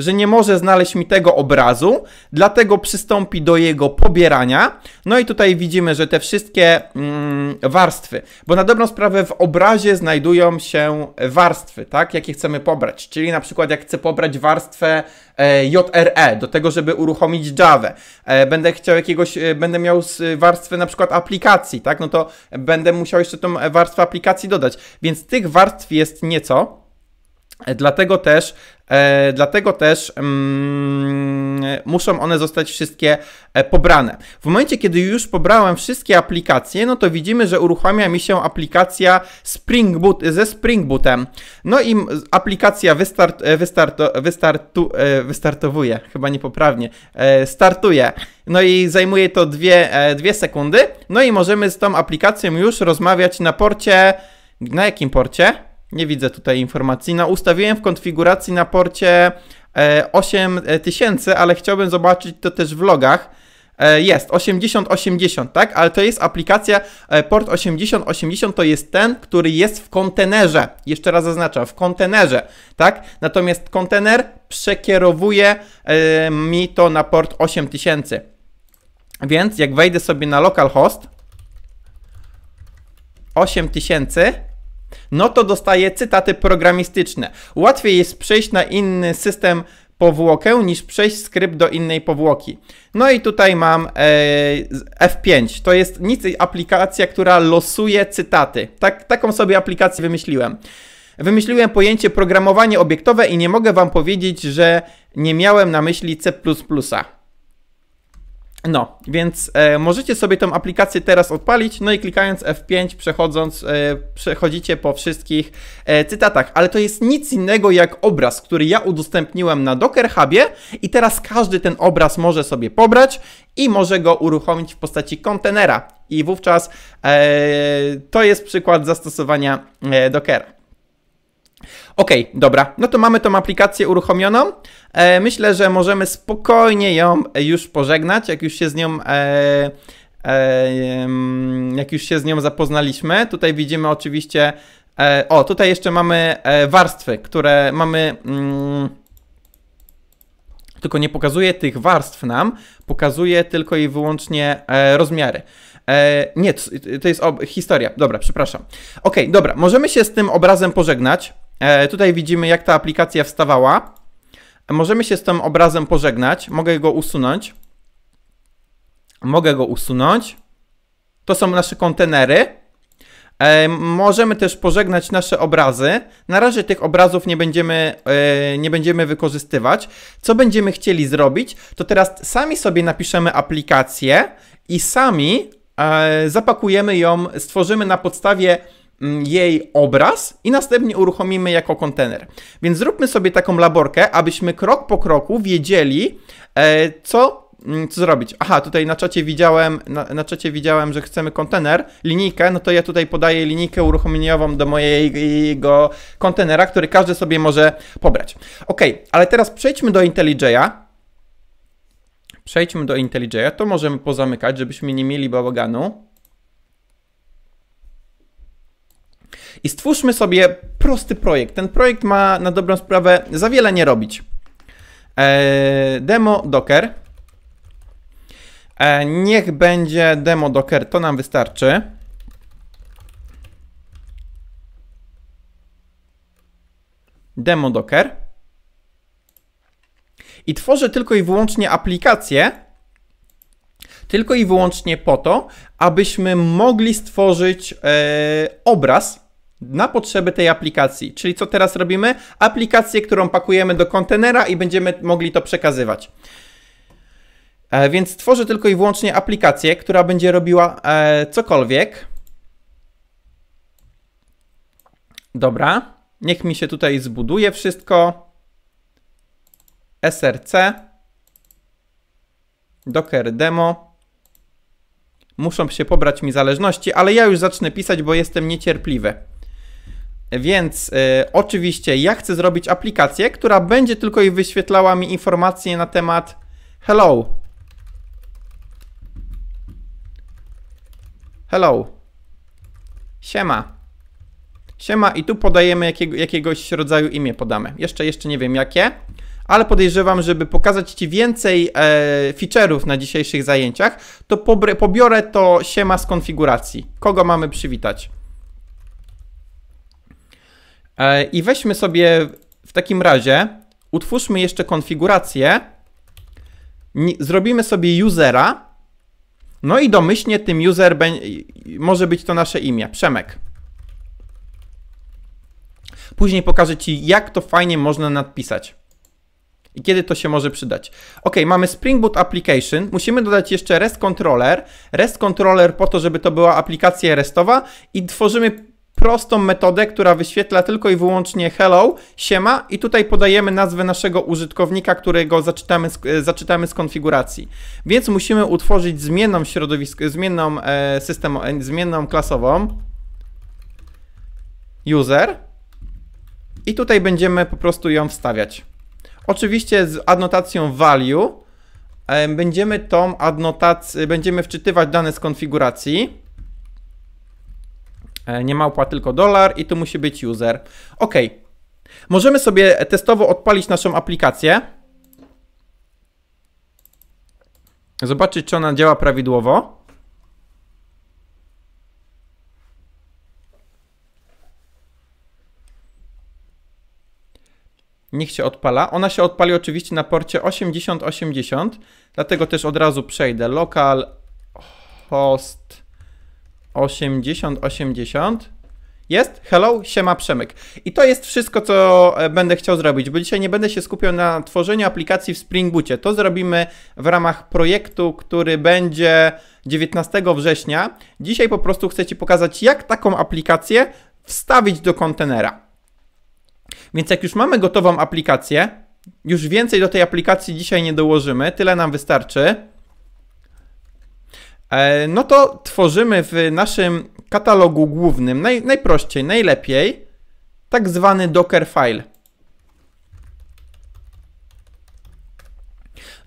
że nie może znaleźć mi tego obrazu, dlatego przystąpi do jego pobierania. No i tutaj widzimy, że te wszystkie mm, warstwy, bo na dobrą sprawę w obrazie znajdują się warstwy, tak, jakie chcemy pobrać. Czyli na przykład jak chcę pobrać warstwę e, JRE do tego, żeby uruchomić Java, e, będę chciał jakiegoś, e, będę miał warstwę na przykład aplikacji, tak, no to będę musiał jeszcze tą warstwę aplikacji dodać. Więc tych warstw jest nieco. E, dlatego też, e, dlatego też mm, muszą one zostać wszystkie e, pobrane. W momencie, kiedy już pobrałem wszystkie aplikacje, no to widzimy, że uruchamia mi się aplikacja Spring Boot, e, ze Spring Bootem. No i aplikacja wystart, e, wystarto, wystartu, e, wystartowuje, chyba niepoprawnie, startuje. No i zajmuje to dwie, dwie sekundy. No i możemy z tą aplikacją już rozmawiać na porcie. Na jakim porcie? Nie widzę tutaj informacji. No, ustawiłem w konfiguracji na porcie 8000, e, ale chciałbym zobaczyć to też w logach. E, jest 8080, tak? Ale to jest aplikacja e, port 8080 to jest ten, który jest w kontenerze. Jeszcze raz zaznaczam, w kontenerze, tak? Natomiast kontener przekierowuje mi to na port 8000. Więc jak wejdę sobie na localhost 8000 no to dostaje cytaty programistyczne. Łatwiej jest przejść na inny system powłokę niż przejść skrypt do innej powłoki. No i tutaj mam e, F5. To jest nic aplikacja, która losuje cytaty. Tak, taką sobie aplikację wymyśliłem. Wymyśliłem pojęcie programowanie obiektowe i nie mogę wam powiedzieć, że nie miałem na myśli C++. No, więc e, możecie sobie tą aplikację teraz odpalić, no i klikając F5 przechodząc, e, przechodzicie po wszystkich e, cytatach, ale to jest nic innego jak obraz, który ja udostępniłem na Docker Hubie i teraz każdy ten obraz może sobie pobrać i może go uruchomić w postaci kontenera i wówczas e, to jest przykład zastosowania e, Dockera. OK, dobra, no to mamy tą aplikację uruchomioną. E, myślę, że możemy spokojnie ją e, już pożegnać, jak już się z nią. E, e, jak już się z nią zapoznaliśmy. Tutaj widzimy oczywiście. E, o, tutaj jeszcze mamy e, warstwy, które mamy. Mm, tylko nie pokazuje tych warstw nam, pokazuje tylko i wyłącznie rozmiary. E, nie, to, jest historia. Dobra, przepraszam. Ok, dobra, możemy się z tym obrazem pożegnać. E, tutaj widzimy, jak ta aplikacja wstawała. Możemy się z tym obrazem pożegnać. Mogę go usunąć. Mogę go usunąć. To są nasze kontenery. E, możemy też pożegnać nasze obrazy. Na razie tych obrazów nie będziemy, e, nie będziemy wykorzystywać. Co będziemy chcieli zrobić, to teraz sami sobie napiszemy aplikację i sami zapakujemy ją, stworzymy na podstawie Mm, jej obraz i następnie uruchomimy jako kontener. Więc zróbmy sobie taką laborkę, abyśmy krok po kroku wiedzieli, e, co mm, co zrobić? Aha, tutaj na czacie widziałem, na, na czacie widziałem, że chcemy kontener, linijkę, no to ja tutaj podaję linijkę uruchomieniową do mojego kontenera, który każdy sobie może pobrać. Ok, ale teraz przejdźmy do IntelliJ'a. Przejdźmy do IntelliJ'a, to możemy pozamykać, żebyśmy nie mieli bałaganu. I stwórzmy sobie prosty projekt. Ten projekt ma na dobrą sprawę za wiele nie robić. E, demo Docker. E, niech będzie demo Docker, to nam wystarczy. Demo Docker. I tworzę tylko i wyłącznie aplikację, tylko i wyłącznie po to, abyśmy mogli stworzyć e, obraz na potrzeby tej aplikacji. Czyli co teraz robimy? Aplikację, którą pakujemy do kontenera i będziemy mogli to przekazywać. E, więc tworzę tylko i wyłącznie aplikację, która będzie robiła e, cokolwiek. Dobra, niech mi się tutaj zbuduje wszystko. SRC, Docker Demo. Muszą się pobrać mi zależności, ale ja już zacznę pisać, bo jestem niecierpliwy. Więc y, oczywiście ja chcę zrobić aplikację, która będzie tylko i wyświetlała mi informacje na temat hello. Hello. Siema. Siema i tu podajemy jakiego, jakiegoś rodzaju imię podamy. Jeszcze, jeszcze nie wiem jakie, ale podejrzewam, żeby pokazać Ci więcej e, feature'ów na dzisiejszych zajęciach, to pobiorę to siema z konfiguracji. Kogo mamy przywitać? E, I weźmy sobie w takim razie, utwórzmy jeszcze konfigurację, zrobimy sobie usera, no i domyślnie tym user może być to nasze imię, Przemek. Później pokażę Ci, jak to fajnie można nadpisać. I kiedy to się może przydać. Ok, mamy Spring Boot Application. Musimy dodać jeszcze REST Controller. REST Controller po to, żeby to była aplikacja RESTowa i tworzymy prostą metodę, która wyświetla tylko i wyłącznie hello, siema i tutaj podajemy nazwę naszego użytkownika, którego zaczytamy z, e, zaczytamy z konfiguracji. Więc musimy utworzyć zmienną środowisko, zmienną e, system, e, zmienną klasową user i tutaj będziemy po prostu ją wstawiać. Oczywiście z adnotacją value będziemy tą adnotację, będziemy wczytywać dane z konfiguracji E, nie małpa, tylko dolar i tu musi być user. Ok, możemy sobie testowo odpalić naszą aplikację. Zobaczyć, czy ona działa prawidłowo. Niech się odpala. Ona się odpali oczywiście na porcie 8080, dlatego też od razu przejdę. Local host 8080. Jest? Hello, siema Przemek. I to jest wszystko, co e, będę chciał zrobić, bo dzisiaj nie będę się skupiał na tworzeniu aplikacji w Spring Bootie. To zrobimy w ramach projektu, który będzie 19 września. Dzisiaj po prostu chcę Ci pokazać, jak taką aplikację wstawić do kontenera. Więc jak już mamy gotową aplikację, już więcej do tej aplikacji dzisiaj nie dołożymy, tyle nam wystarczy. E, no to tworzymy w naszym katalogu głównym naj, najprościej, najlepiej tak zwany Docker file.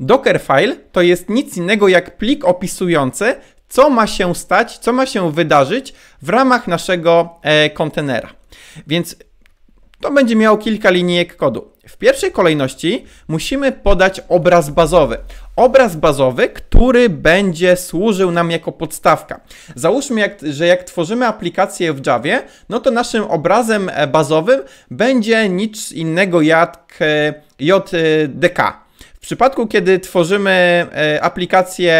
Docker file to jest nic innego jak plik opisujący, co ma się stać, co ma się wydarzyć w ramach naszego e, kontenera. Więc to będzie miało kilka linijek kodu. W pierwszej kolejności musimy podać obraz bazowy. Obraz bazowy, który będzie służył nam jako podstawka. Załóżmy, jak, że jak tworzymy aplikację w Javie, no to naszym obrazem e, bazowym będzie nic innego jak e, JDK. E, w przypadku, kiedy tworzymy e, aplikację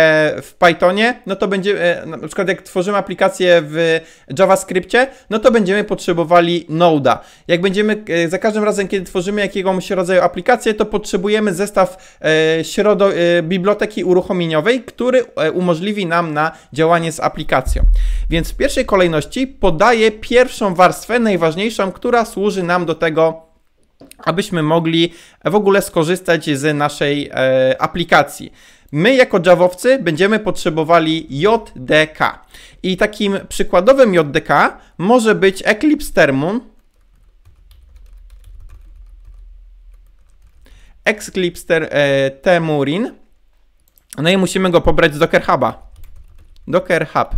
w Pythonie, no to będziemy, e, na przykład jak tworzymy aplikację w JavaScriptie, no to będziemy potrzebowali Node'a. Jak będziemy, e, za każdym razem, kiedy tworzymy jakiegoś rodzaju aplikację, to potrzebujemy zestaw środo, biblioteki uruchomieniowej, który umożliwi nam na działanie z aplikacją. Więc w pierwszej kolejności podaję pierwszą warstwę, najważniejszą, która służy nam do tego abyśmy mogli w ogóle skorzystać z naszej e, aplikacji. My jako Javowcy będziemy potrzebowali JDK. I takim przykładowym JDK może być Eclipse Termun, Eclipster e, Temurin. No i musimy go pobrać z Docker Huba. Docker Hub.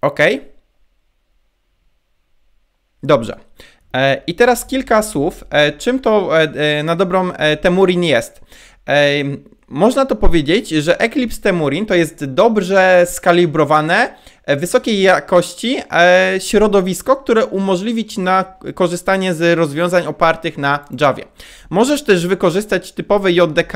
OK. Dobrze. E, I teraz kilka słów, e, czym to e, na dobrą Temurin jest. Można to powiedzieć, że Eclipse Temurin to jest dobrze skalibrowane, wysokiej jakości środowisko, które umożliwi na korzystanie z rozwiązań opartych na Javie. Możesz też wykorzystać typowe JDK,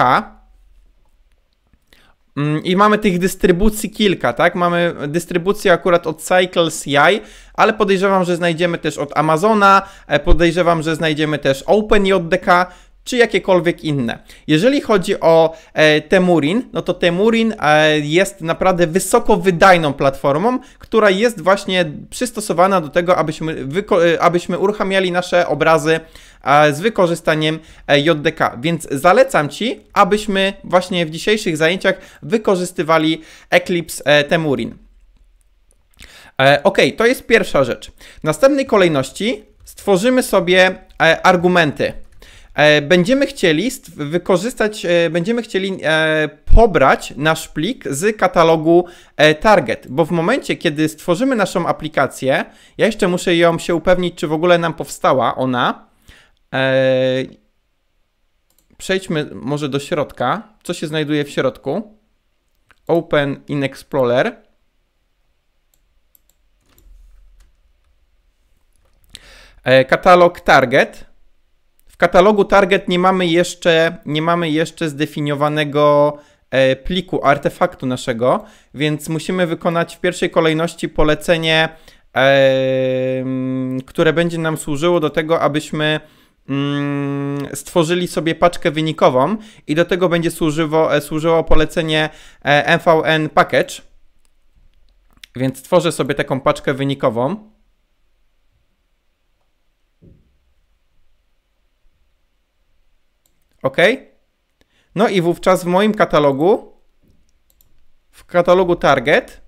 Mm, I mamy tych dystrybucji kilka, tak? Mamy dystrybucję akurat od Cycles.ai, ale podejrzewam, że znajdziemy też od Amazona, e, podejrzewam, że znajdziemy też OpenJDK, czy jakiekolwiek inne. Jeżeli chodzi o e, Temurin, no to Temurin e, jest naprawdę wysoko wydajną platformą, która jest właśnie przystosowana do tego, abyśmy, e, abyśmy uruchamiali nasze obrazy e, z wykorzystaniem e, JDK. Więc zalecam Ci, abyśmy właśnie w dzisiejszych zajęciach wykorzystywali Eclipse Temurin. Ok, to jest pierwsza rzecz. W następnej kolejności stworzymy sobie argumenty E, będziemy chcieli wykorzystać, e, będziemy chcieli e, pobrać nasz plik z katalogu target, bo w momencie, kiedy stworzymy naszą aplikację, ja jeszcze muszę ją się upewnić, czy w ogóle nam powstała ona. Przejdźmy może do środka. Co się znajduje w środku? Open in Explorer. Katalog target katalogu target nie mamy jeszcze, nie mamy jeszcze zdefiniowanego e, pliku, artefaktu naszego, więc musimy wykonać w pierwszej kolejności polecenie, które będzie nam służyło do tego, abyśmy mm, stworzyli sobie paczkę wynikową i do tego będzie służyło, e, służyło polecenie e, MVN package. Więc stworzę sobie taką paczkę wynikową. OK? No i wówczas w moim katalogu, w katalogu target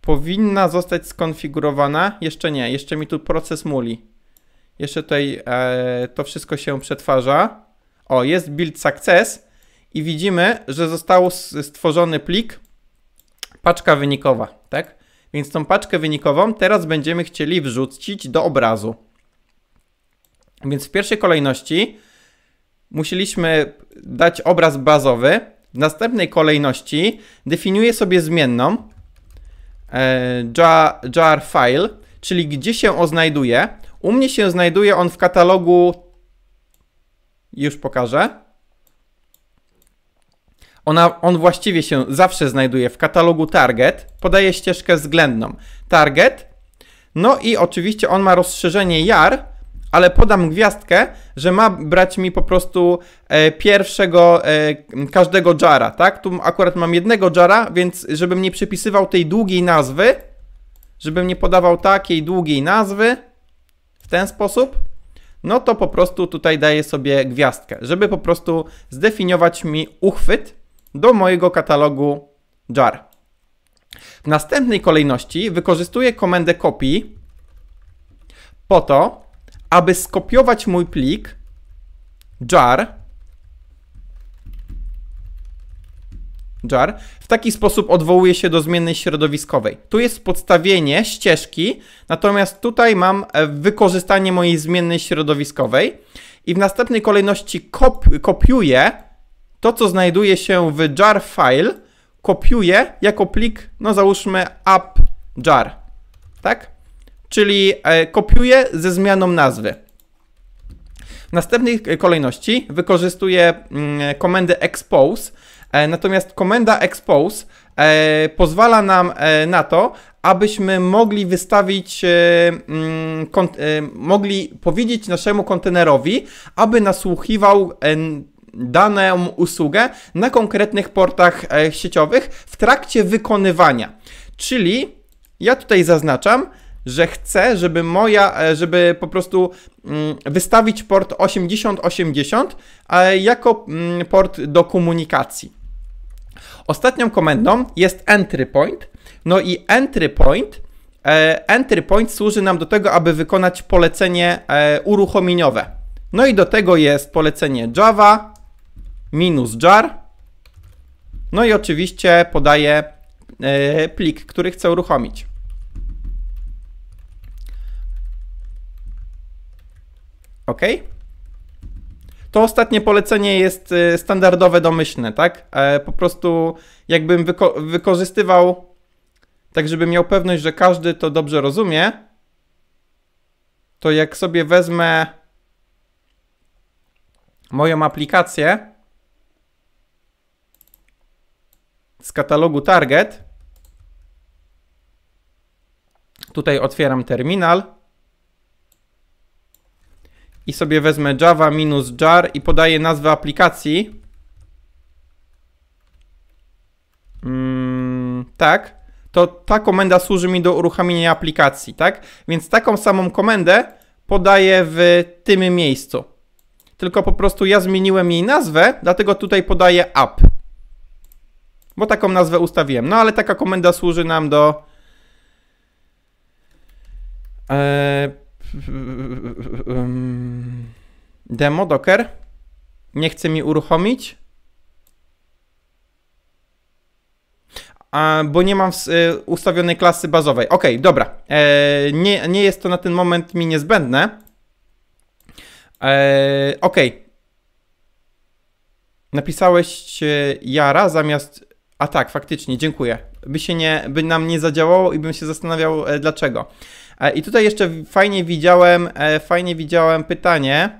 powinna zostać skonfigurowana, jeszcze nie, jeszcze mi tu proces muli. Jeszcze tutaj e, to wszystko się przetwarza. O, jest build success i widzimy, że został stworzony plik paczka wynikowa, tak? Więc tą paczkę wynikową teraz będziemy chcieli wrzucić do obrazu. Więc w pierwszej kolejności musieliśmy dać obraz bazowy. W następnej kolejności definiuję sobie zmienną e, jar, jar file, czyli gdzie się on znajduje. U mnie się znajduje on w katalogu, już pokażę. Ona, on właściwie się zawsze znajduje w katalogu target. Podaję ścieżkę względną. Target. No i oczywiście on ma rozszerzenie jar, ale podam gwiazdkę, że ma brać mi po prostu e, pierwszego e, każdego jara, tak? Tu akurat mam jednego jara, więc żebym nie przypisywał tej długiej nazwy, żebym nie podawał takiej długiej nazwy w ten sposób, no to po prostu tutaj daję sobie gwiazdkę, żeby po prostu zdefiniować mi uchwyt do mojego katalogu jar. W następnej kolejności wykorzystuję komendę copy po to, aby skopiować mój plik jar jar, w taki sposób odwołuje się do zmiennej środowiskowej. Tu jest podstawienie ścieżki, natomiast tutaj mam e, wykorzystanie mojej zmiennej środowiskowej i w następnej kolejności kop kopiuję to, co znajduje się w jar file, kopiuję jako plik, no załóżmy app jar, tak? czyli e, kopiuję ze zmianą nazwy. W następnej e, kolejności wykorzystuję mm, komendę expose, e, natomiast komenda expose pozwala nam na to, abyśmy mogli wystawić, mm, mogli powiedzieć naszemu kontenerowi, aby nasłuchiwał daną usługę na konkretnych portach sieciowych w trakcie wykonywania. Czyli ja tutaj zaznaczam, że chcę, żeby moja, e, żeby po prostu mm, wystawić port 8080 e, jako mm, port do komunikacji. Ostatnią komendą jest entry point. No i entry point e, Entry point służy nam do tego, aby wykonać polecenie uruchomieniowe. No i do tego jest polecenie java minus jar. No i oczywiście podaję plik, który chcę uruchomić. OK? To ostatnie polecenie jest y, standardowe, domyślne, tak? E, po prostu jakbym wyko wykorzystywał, tak żeby miał pewność, że każdy to dobrze rozumie, to jak sobie wezmę moją aplikację z katalogu Target, tutaj otwieram terminal, i sobie wezmę java minus jar i podaję nazwę aplikacji. Mm, tak. To ta komenda służy mi do uruchamiania aplikacji, tak? Więc taką samą komendę podaję w tym miejscu. Tylko po prostu ja zmieniłem jej nazwę, dlatego tutaj podaję app. Bo taką nazwę ustawiłem. No ale taka komenda służy nam do... E, Demo, Docker. Nie chce mi uruchomić. A, bo nie mam y, ustawionej klasy bazowej. Ok, dobra. E, nie, nie jest to na ten moment mi niezbędne. E, ok. Napisałeś e, Jara zamiast... A tak, faktycznie, dziękuję. By, się nie, by nam nie zadziałało i bym się zastanawiał e, dlaczego. E, I tutaj jeszcze fajnie widziałem, e, fajnie widziałem pytanie.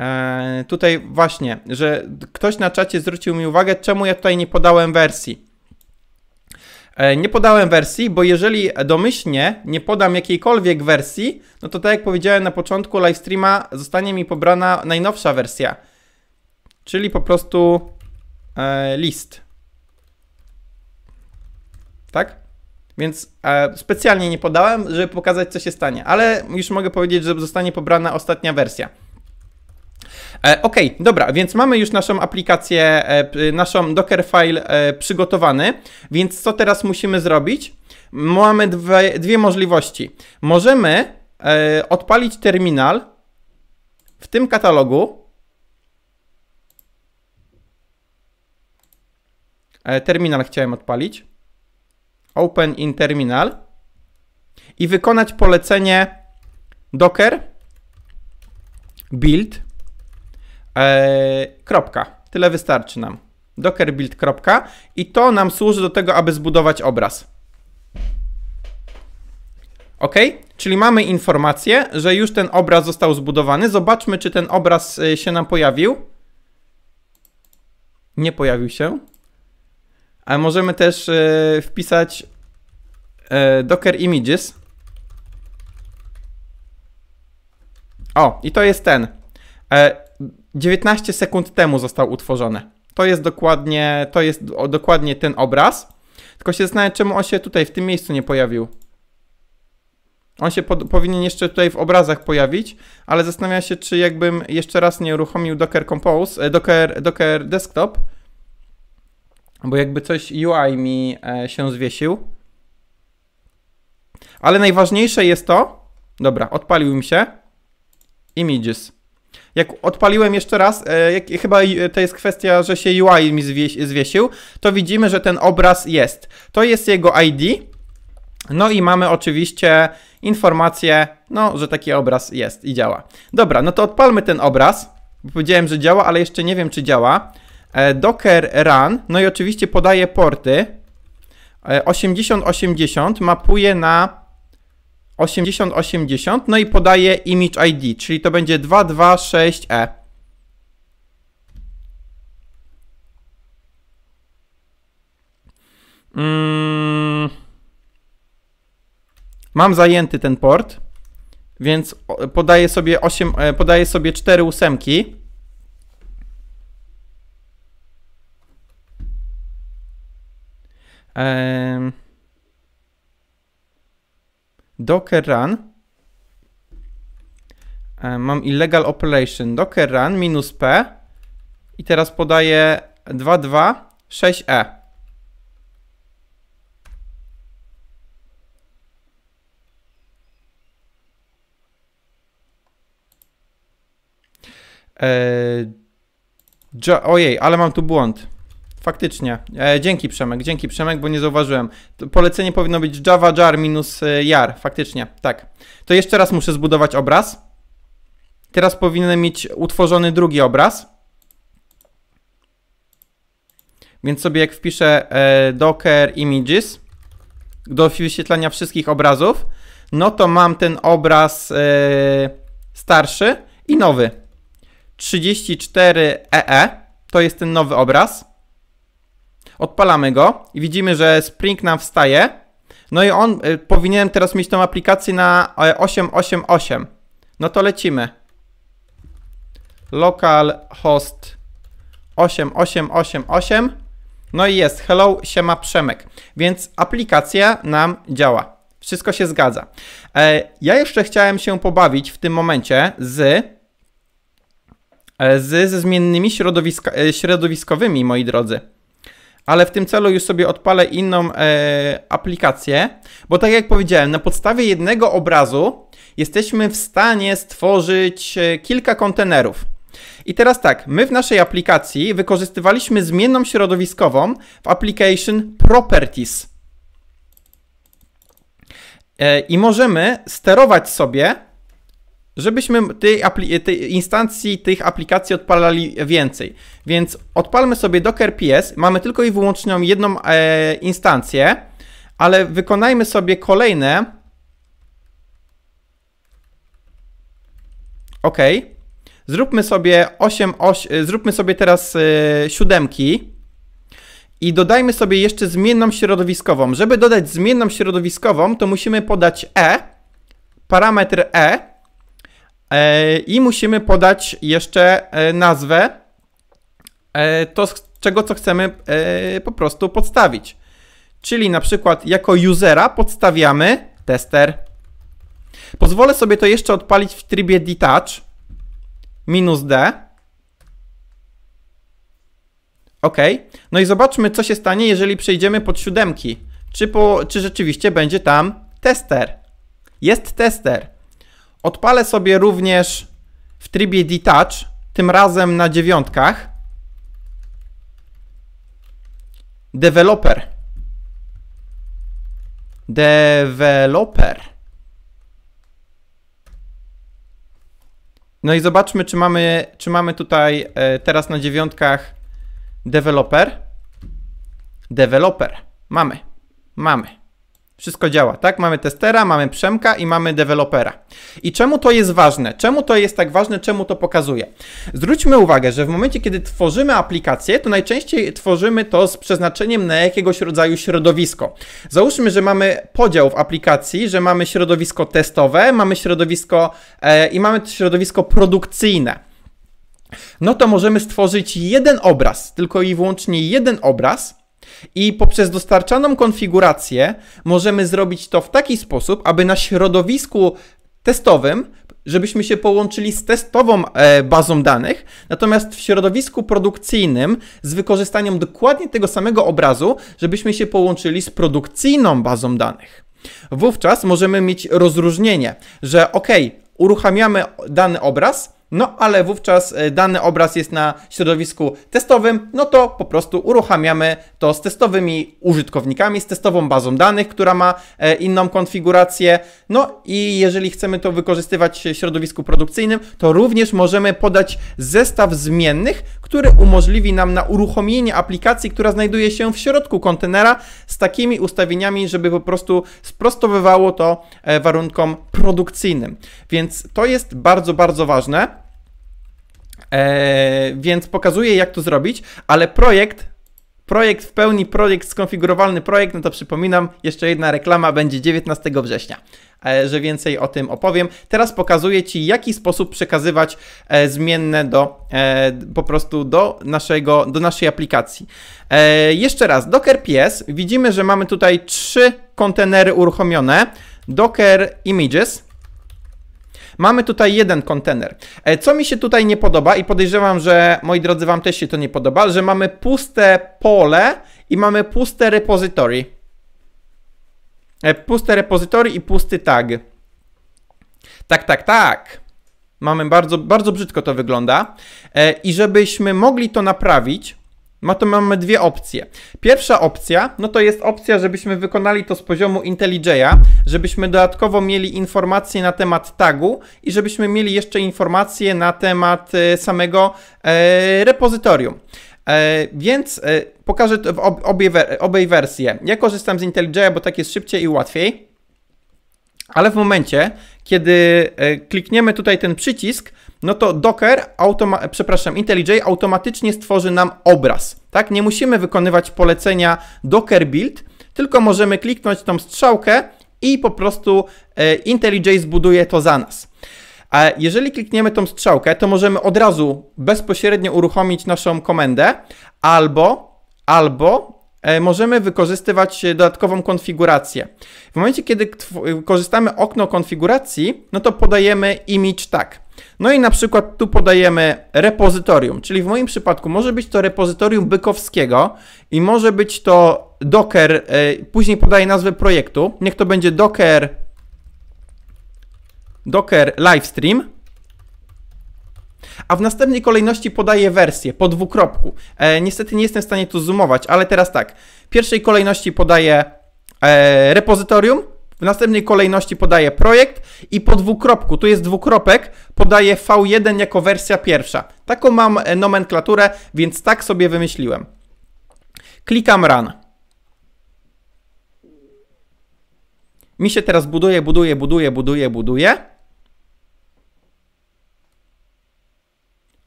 E, tutaj właśnie, że ktoś na czacie zwrócił mi uwagę, czemu ja tutaj nie podałem wersji. Nie podałem wersji, bo jeżeli domyślnie nie podam jakiejkolwiek wersji, no to tak jak powiedziałem na początku livestreama, zostanie mi pobrana najnowsza wersja. Czyli po prostu list. Tak? Więc e, specjalnie nie podałem, żeby pokazać, co się stanie. Ale już mogę powiedzieć, że zostanie pobrana ostatnia wersja. E, ok, dobra, więc mamy już naszą aplikację, e, naszą Dockerfile e, przygotowany. Więc co teraz musimy zrobić? Mamy dwie, dwie możliwości. Możemy e, odpalić terminal w tym katalogu. E, terminal chciałem odpalić open in terminal i wykonać polecenie docker build e, kropka. Tyle wystarczy nam. Docker build kropka i to nam służy do tego, aby zbudować obraz. OK? Czyli mamy informację, że już ten obraz został zbudowany. Zobaczmy, czy ten obraz e, się nam pojawił. Nie pojawił się ale możemy też e, wpisać e, docker images. O, i to jest ten. E, 19 sekund temu został utworzony. To jest dokładnie, to jest o, dokładnie ten obraz. Tylko się zastanawiam, czemu on się tutaj w tym miejscu nie pojawił. On się pod, powinien jeszcze tutaj w obrazach pojawić, ale zastanawiam się, czy jakbym jeszcze raz nie uruchomił Docker Compose, e, Docker, Docker Desktop, bo jakby coś UI mi e, się zwiesił. Ale najważniejsze jest to, dobra, odpalił mi się images. Jak odpaliłem jeszcze raz, e, jak, chyba e, to jest kwestia, że się UI mi zwiesił, to widzimy, że ten obraz jest. To jest jego ID. No i mamy oczywiście informację, no, że taki obraz jest i działa. Dobra, no to odpalmy ten obraz. Powiedziałem, że działa, ale jeszcze nie wiem, czy działa. E, docker run, no i oczywiście podaje porty. 8080 e, mapuje na 8080, no i podaje image ID, czyli to będzie 226e. Mm. Mam zajęty ten port, więc podaję sobie, 8, e, podaję sobie 4 ósemki. docker run mam illegal operation docker run minus p i teraz podaję 226e e, e ojej, ale mam tu błąd. Faktycznie. E, dzięki Przemek, dzięki Przemek, bo nie zauważyłem. To polecenie powinno być Java jar minus e, jar. Faktycznie, tak. To jeszcze raz muszę zbudować obraz. Teraz powinienem mieć utworzony drugi obraz. Więc sobie jak wpiszę e, docker images do wyświetlania wszystkich obrazów, no to mam ten obraz e, starszy i nowy. 34ee e to jest ten nowy obraz. Odpalamy go i widzimy, że Spring nam wstaje. No i on y, powinien teraz mieć tą aplikację na 888. E, no to lecimy. Localhost 8888. No i jest hello, siema Przemek. Więc aplikacja nam działa. Wszystko się zgadza. E, ja jeszcze chciałem się pobawić w tym momencie z e, z, zmiennymi e, środowiskowymi, moi drodzy ale w tym celu już sobie odpalę inną e, aplikację, bo tak jak powiedziałem, na podstawie jednego obrazu jesteśmy w stanie stworzyć e, kilka kontenerów. I teraz tak, my w naszej aplikacji wykorzystywaliśmy zmienną środowiskową w Application Properties. E, I możemy sterować sobie żebyśmy tej, tej, instancji tych aplikacji odpalali więcej. Więc odpalmy sobie Docker PS, mamy tylko i wyłącznie jedną e, instancję, ale wykonajmy sobie kolejne. OK. Zróbmy sobie 8, 8 e, zróbmy sobie teraz e, siódemki i dodajmy sobie jeszcze zmienną środowiskową. Żeby dodać zmienną środowiskową, to musimy podać e, parametr e, E, I musimy podać jeszcze e, nazwę, e, to z czego co chcemy po prostu podstawić. Czyli na przykład jako usera podstawiamy tester. Pozwolę sobie to jeszcze odpalić w trybie detach, minus D. OK. No i zobaczmy, co się stanie, jeżeli przejdziemy pod siódemki. Czy, po, czy rzeczywiście będzie tam tester? Jest tester. Odpalę sobie również w trybie detach, tym razem na dziewiątkach. Developer. Developer. No i zobaczmy, czy mamy, czy mamy tutaj y, teraz na dziewiątkach developer. Developer. Mamy. Mamy. Wszystko działa, tak? Mamy testera, mamy przemka i mamy dewelopera. I czemu to jest ważne? Czemu to jest tak ważne? Czemu to pokazuje? Zwróćmy uwagę, że w momencie, kiedy tworzymy aplikację, to najczęściej tworzymy to z przeznaczeniem na jakiegoś rodzaju środowisko. Załóżmy, że mamy podział w aplikacji, że mamy środowisko testowe, mamy środowisko e, i mamy środowisko produkcyjne no to możemy stworzyć jeden obraz, tylko i wyłącznie jeden obraz, i poprzez dostarczaną konfigurację możemy zrobić to w taki sposób, aby na środowisku testowym żebyśmy się połączyli z testową e, bazą danych, natomiast w środowisku produkcyjnym z wykorzystaniem dokładnie tego samego obrazu, żebyśmy się połączyli z produkcyjną bazą danych. Wówczas możemy mieć rozróżnienie, że ok, uruchamiamy dany obraz, no ale wówczas e, dany obraz jest na środowisku testowym, no to po prostu uruchamiamy to z testowymi użytkownikami, z testową bazą danych, która ma e, inną konfigurację. No i jeżeli chcemy to wykorzystywać w środowisku produkcyjnym, to również możemy podać zestaw zmiennych, który umożliwi nam na uruchomienie aplikacji, która znajduje się w środku kontenera z takimi ustawieniami, żeby po prostu sprostowywało to e, warunkom produkcyjnym. Więc to jest bardzo, bardzo ważne. Eee, więc pokazuję, jak to zrobić, ale projekt Projekt w pełni, projekt skonfigurowalny projekt, no to przypominam, jeszcze jedna reklama będzie 19 września, e, że więcej o tym opowiem. Teraz pokazuję Ci, jaki sposób przekazywać e, zmienne do, e, po prostu do, naszego, do naszej aplikacji. Jeszcze raz, Docker PS, widzimy, że mamy tutaj trzy kontenery uruchomione. Docker Images, Mamy tutaj jeden kontener. E, co mi się tutaj nie podoba i podejrzewam, że moi drodzy Wam też się to nie podoba, że mamy puste pole i mamy puste repository. E, puste repository i pusty tag. Tak, tak, tak. Mamy bardzo, bardzo brzydko to wygląda. E, I żebyśmy mogli to naprawić, ma to mamy dwie opcje. Pierwsza opcja, no to jest opcja, żebyśmy wykonali to z poziomu IntelliJ'a, żebyśmy dodatkowo mieli informacje na temat tagu i żebyśmy mieli jeszcze informacje na temat e, samego e, repozytorium. E, więc e, pokażę to w ob, obie, obie wersje. Ja korzystam z IntelliJ'a, bo tak jest szybciej i łatwiej. Ale w momencie, kiedy e, klikniemy tutaj ten przycisk, no to Docker, automa- przepraszam, IntelliJ automatycznie stworzy nam obraz. Tak? Nie musimy wykonywać polecenia Docker build, tylko możemy kliknąć tą strzałkę i po prostu e, IntelliJ zbuduje to za nas. A jeżeli klikniemy tą strzałkę, to możemy od razu bezpośrednio uruchomić naszą komendę albo, albo e, możemy wykorzystywać dodatkową konfigurację. W momencie, kiedy korzystamy okno konfiguracji, no to podajemy image tak. No i na przykład tu podajemy repozytorium, czyli w moim przypadku może być to repozytorium Bykowskiego i może być to Docker, e, później podaję nazwę projektu, niech to będzie Docker, Docker Livestream. A w następnej kolejności podaję wersję po dwukropku. E, niestety nie jestem w stanie tu zoomować, ale teraz tak. W pierwszej kolejności podaję e, repozytorium, w następnej kolejności podaję projekt i po dwukropku, tu jest dwukropek, podaję V1 jako wersja pierwsza. Taką mam e, nomenklaturę, więc tak sobie wymyśliłem. Klikam Run. Mi się teraz buduje, buduje, buduje, buduje, buduje.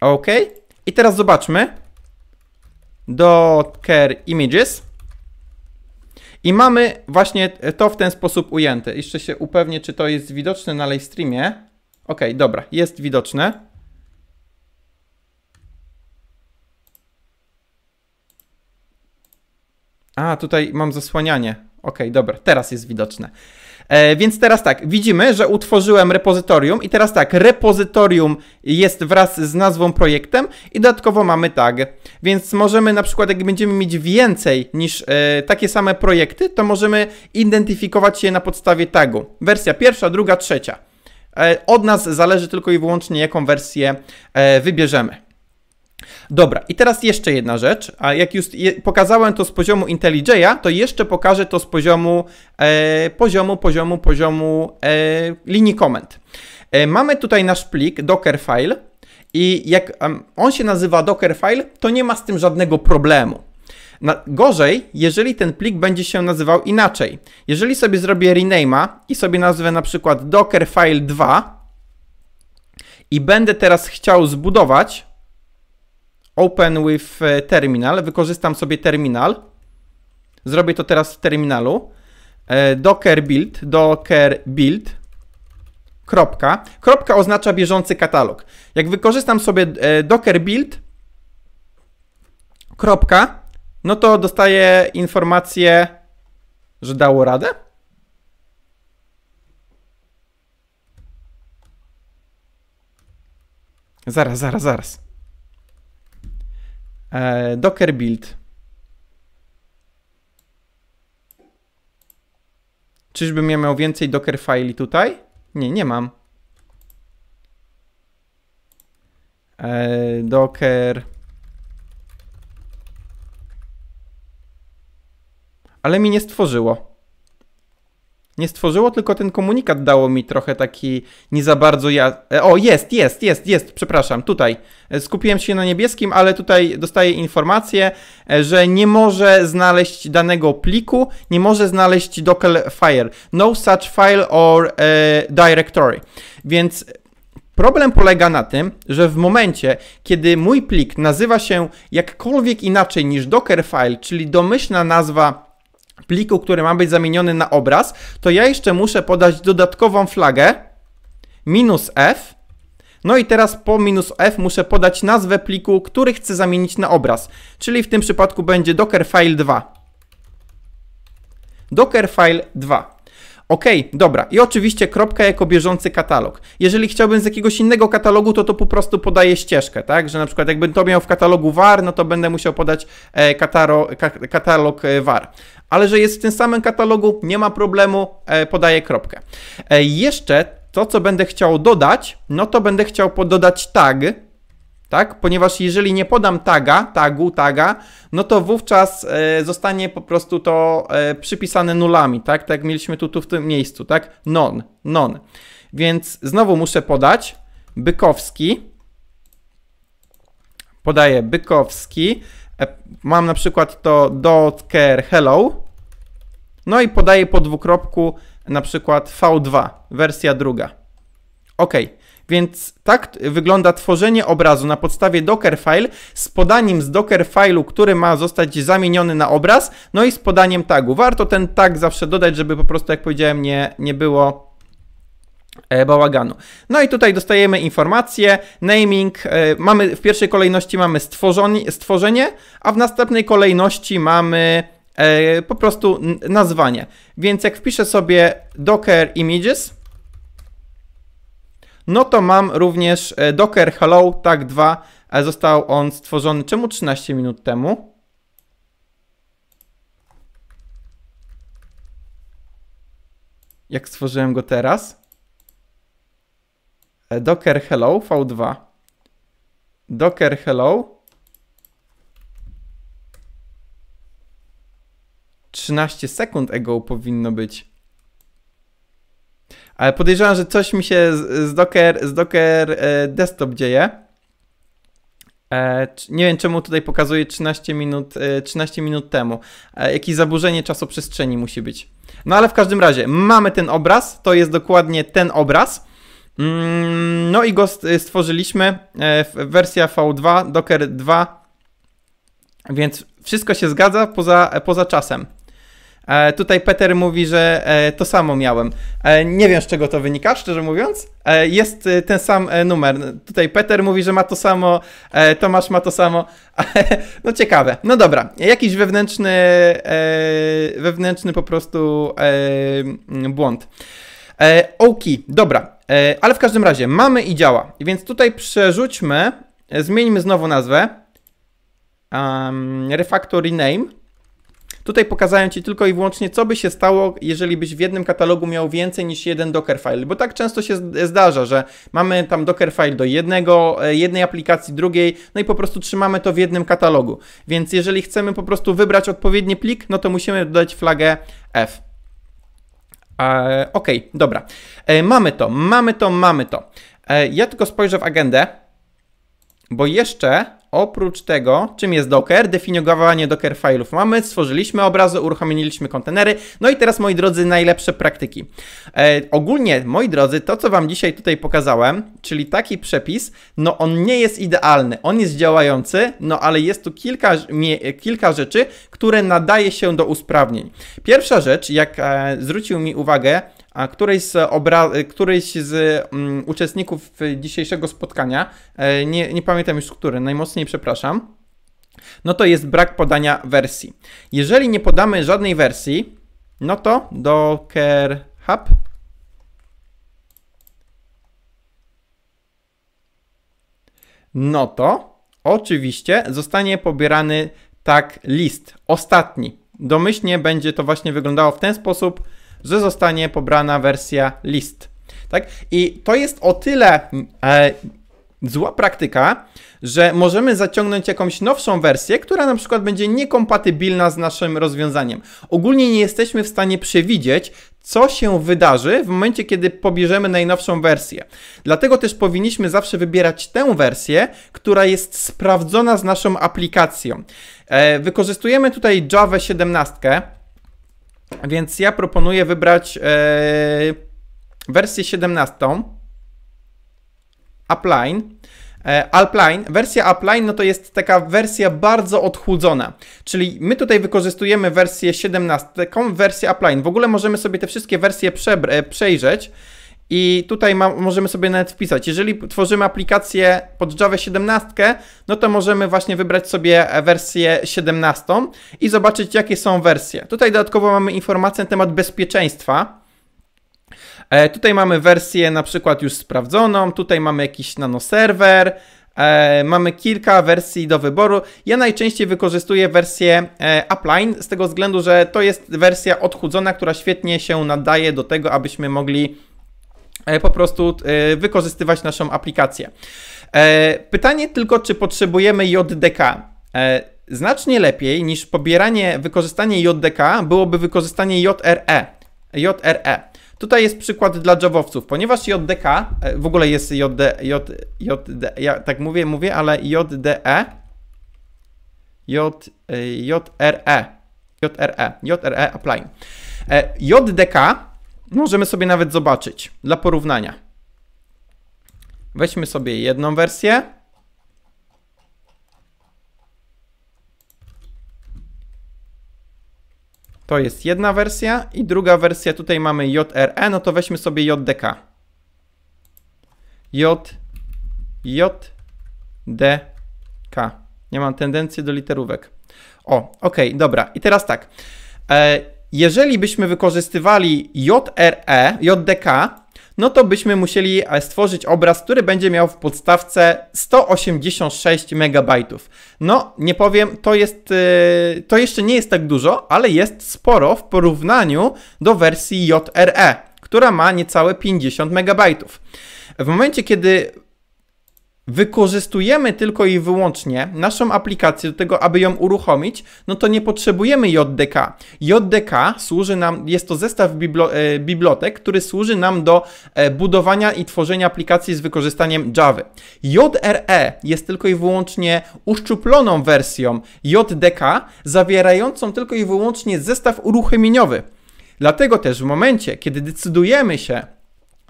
OK. I teraz zobaczmy. Docker Images. I mamy właśnie to w ten sposób ujęte. Jeszcze się upewnię, czy to jest widoczne na live streamie. Ok, dobra, jest widoczne. A, tutaj mam zasłanianie. Ok, dobra, teraz jest widoczne. E, więc teraz tak, widzimy, że utworzyłem repozytorium i teraz tak, repozytorium jest wraz z nazwą projektem i dodatkowo mamy tag. Więc możemy na przykład, jak będziemy mieć więcej niż e, takie same projekty, to możemy identyfikować je na podstawie tagu. Wersja pierwsza, druga, trzecia. E, od nas zależy tylko i wyłącznie, jaką wersję e, wybierzemy. Dobra, i teraz jeszcze jedna rzecz, a jak już pokazałem to z poziomu IntelliJ'a, to jeszcze pokażę to z poziomu, e, poziomu, poziomu, poziomu e, linii komend. E, mamy tutaj nasz plik Dockerfile i jak um, on się nazywa Dockerfile, to nie ma z tym żadnego problemu. Na, gorzej, jeżeli ten plik będzie się nazywał inaczej. Jeżeli sobie zrobię rename'a i sobie nazwę na przykład Dockerfile 2 i będę teraz chciał zbudować Open with e, terminal. Wykorzystam sobie terminal. Zrobię to teraz w terminalu. E, docker build, docker build. Kropka. Kropka oznacza bieżący katalog. Jak wykorzystam sobie e, docker build, kropka, no to dostaję informację, że dało radę. Zaraz, zaraz, zaraz. E, Docker build. Czyżbym ja miał więcej Docker file tutaj? Nie, nie mam. E, Docker. Ale mi nie stworzyło nie stworzyło, tylko ten komunikat dało mi trochę taki nie za bardzo ja... E, o, jest, jest, jest, jest, przepraszam, tutaj. E, skupiłem się na niebieskim, ale tutaj dostaję informację, e, że nie może znaleźć danego pliku, nie może znaleźć Docker file. No such file or e, directory. Więc Problem polega na tym, że w momencie, kiedy mój plik nazywa się jakkolwiek inaczej niż Docker file czyli domyślna nazwa pliku, który ma być zamieniony na obraz, to ja jeszcze muszę podać dodatkową flagę minus f. No i teraz po minus f muszę podać nazwę pliku, który chcę zamienić na obraz, czyli w tym przypadku będzie dockerfile2. Dockerfile 2. OK, dobra. I oczywiście kropka jako bieżący katalog. Jeżeli chciałbym z jakiegoś innego katalogu, to to po prostu podaję ścieżkę, tak? Że na przykład jakbym to miał w katalogu VAR, no to będę musiał podać e, kataro, ka, katalog e, VAR. Ale że jest w tym samym katalogu, nie ma problemu, e, podaję kropkę. E, jeszcze to, co będę chciał dodać, no to będę chciał dodać tag, tak? Ponieważ jeżeli nie podam taga, tagu, taga, no to wówczas e, zostanie po prostu to e, przypisane nulami, tak? Tak mieliśmy tu, tu w tym miejscu, tak? Non, non. Więc znowu muszę podać Bykowski. Podaję Bykowski. E, mam na przykład to dot care hello. No i podaję po dwukropku na przykład V2, wersja druga. OK. Więc tak wygląda tworzenie obrazu na podstawie Dockerfile z podaniem z Dockerfile'u, który ma zostać zamieniony na obraz, no i z podaniem tagu. Warto ten tag zawsze dodać, żeby po prostu, jak powiedziałem, nie, nie było e, bałaganu. No i tutaj dostajemy informację, naming, e, mamy w pierwszej kolejności mamy stworzenie, stworzenie a w następnej kolejności mamy e, po prostu nazwanie. Więc jak wpiszę sobie docker images, no to mam również e, Docker Hello Tag 2, został on stworzony czemu 13 minut temu. Jak stworzyłem go teraz? E, Docker Hello V2. Docker Hello 13 sekund ego powinno być. Ale podejrzewam, że coś mi się z, Docker, z Docker e, Desktop dzieje. E, nie wiem czemu tutaj pokazuje 13 minut, 13 e, minut temu. E, jakieś zaburzenie czasoprzestrzeni musi być. No ale w każdym razie mamy ten obraz, to jest dokładnie ten obraz. Mm, no i go stworzyliśmy, wersja V2, Docker 2, więc wszystko się zgadza poza, poza czasem. E, tutaj Peter mówi, że e, to samo miałem. E, nie wiem z czego to wynika, szczerze mówiąc. E, jest e, ten sam e, numer. Tutaj Peter mówi, że ma to samo, Tomasz ma to samo. no ciekawe. No dobra, jakiś wewnętrzny, wewnętrzny po prostu błąd. E, ok, dobra. ale w każdym razie mamy i działa. Więc tutaj przerzućmy, zmieńmy znowu nazwę. Um, name. Tutaj pokazałem Ci tylko i wyłącznie, co by się stało, jeżeli byś w jednym katalogu miał więcej niż jeden Dockerfile, bo tak często się zdarza, że mamy tam Dockerfile do jednego, e, jednej aplikacji, drugiej, no i po prostu trzymamy to w jednym katalogu. Więc jeżeli chcemy po prostu wybrać odpowiedni plik, no to musimy dodać flagę F. E, ok, dobra. E, mamy to, mamy to, mamy to. ja tylko spojrzę w agendę, bo jeszcze Oprócz tego, czym jest Docker? Definiowanie Docker file'ów mamy, stworzyliśmy obrazy, uruchomiliśmy kontenery. No i teraz, moi drodzy, najlepsze praktyki. E, ogólnie, moi drodzy, to co Wam dzisiaj tutaj pokazałem, czyli taki przepis, no on nie jest idealny, on jest działający, no ale jest tu kilka, kilka rzeczy, które nadaje się do usprawnień. Pierwsza rzecz, jak e, zwrócił mi uwagę a któryś z, obra- y, któryś z um, uczestników y, dzisiejszego spotkania, e, nie, nie pamiętam już który, najmocniej przepraszam, no to jest brak podania wersji. Jeżeli nie podamy żadnej wersji, no to Docker Hub no to oczywiście zostanie pobierany tak list, ostatni. Domyślnie będzie to właśnie wyglądało w ten sposób, że zostanie pobrana wersja list. Tak? I to jest o tyle e, zła praktyka, że możemy zaciągnąć jakąś nowszą wersję, która na przykład będzie niekompatybilna z naszym rozwiązaniem. Ogólnie nie jesteśmy w stanie przewidzieć, co się wydarzy w momencie, kiedy pobierzemy najnowszą wersję. Dlatego też powinniśmy zawsze wybierać tę wersję, która jest sprawdzona z naszą aplikacją. E, wykorzystujemy tutaj Java 17 więc ja proponuję wybrać e, wersję 17, upline, e, Alpline, wersja upline, no to jest taka wersja bardzo odchudzona, czyli my tutaj wykorzystujemy wersję 17, wersję upline. W ogóle możemy sobie te wszystkie wersje przejrzeć, i tutaj ma, możemy sobie nawet wpisać, jeżeli tworzymy aplikację pod Java 17, no to możemy właśnie wybrać sobie wersję 17 i zobaczyć jakie są wersje. Tutaj dodatkowo mamy informację na temat bezpieczeństwa. E, tutaj mamy wersję na przykład już sprawdzoną, tutaj mamy jakiś nano E, mamy kilka wersji do wyboru. Ja najczęściej wykorzystuję wersję e, z tego względu, że to jest wersja odchudzona, która świetnie się nadaje do tego, abyśmy mogli E, po prostu e, wykorzystywać naszą aplikację. E, pytanie tylko, czy potrzebujemy JDK. Znacznie lepiej niż pobieranie, wykorzystanie JDK byłoby wykorzystanie JRE. JRE. Tutaj jest przykład dla Javowców, ponieważ JDK, w ogóle jest JD, J, JD, ja tak mówię, mówię, ale JDE, J, JRE, JRE, JRE apply. JDK Możemy sobie nawet zobaczyć dla porównania. Weźmy sobie jedną wersję. To jest jedna wersja i druga wersja, tutaj mamy JRE, no to weźmy sobie JDK. J, J, D, K. Nie mam tendencji do literówek. O, ok, dobra. I teraz tak. E jeżeli byśmy wykorzystywali JRE, JDK, no to byśmy musieli e, stworzyć obraz, który będzie miał w podstawce 186 MB. No, nie powiem, to jest, e, to jeszcze nie jest tak dużo, ale jest sporo w porównaniu do wersji JRE, która ma niecałe 50 MB. W momencie, kiedy wykorzystujemy tylko i wyłącznie naszą aplikację do tego, aby ją uruchomić, no to nie potrzebujemy JDK. JDK służy nam, jest to zestaw e, bibliotek, który służy nam do e, budowania i tworzenia aplikacji z wykorzystaniem Java. JRE jest tylko i wyłącznie uszczuploną wersją JDK, zawierającą tylko i wyłącznie zestaw uruchomieniowy. Dlatego też w momencie, kiedy decydujemy się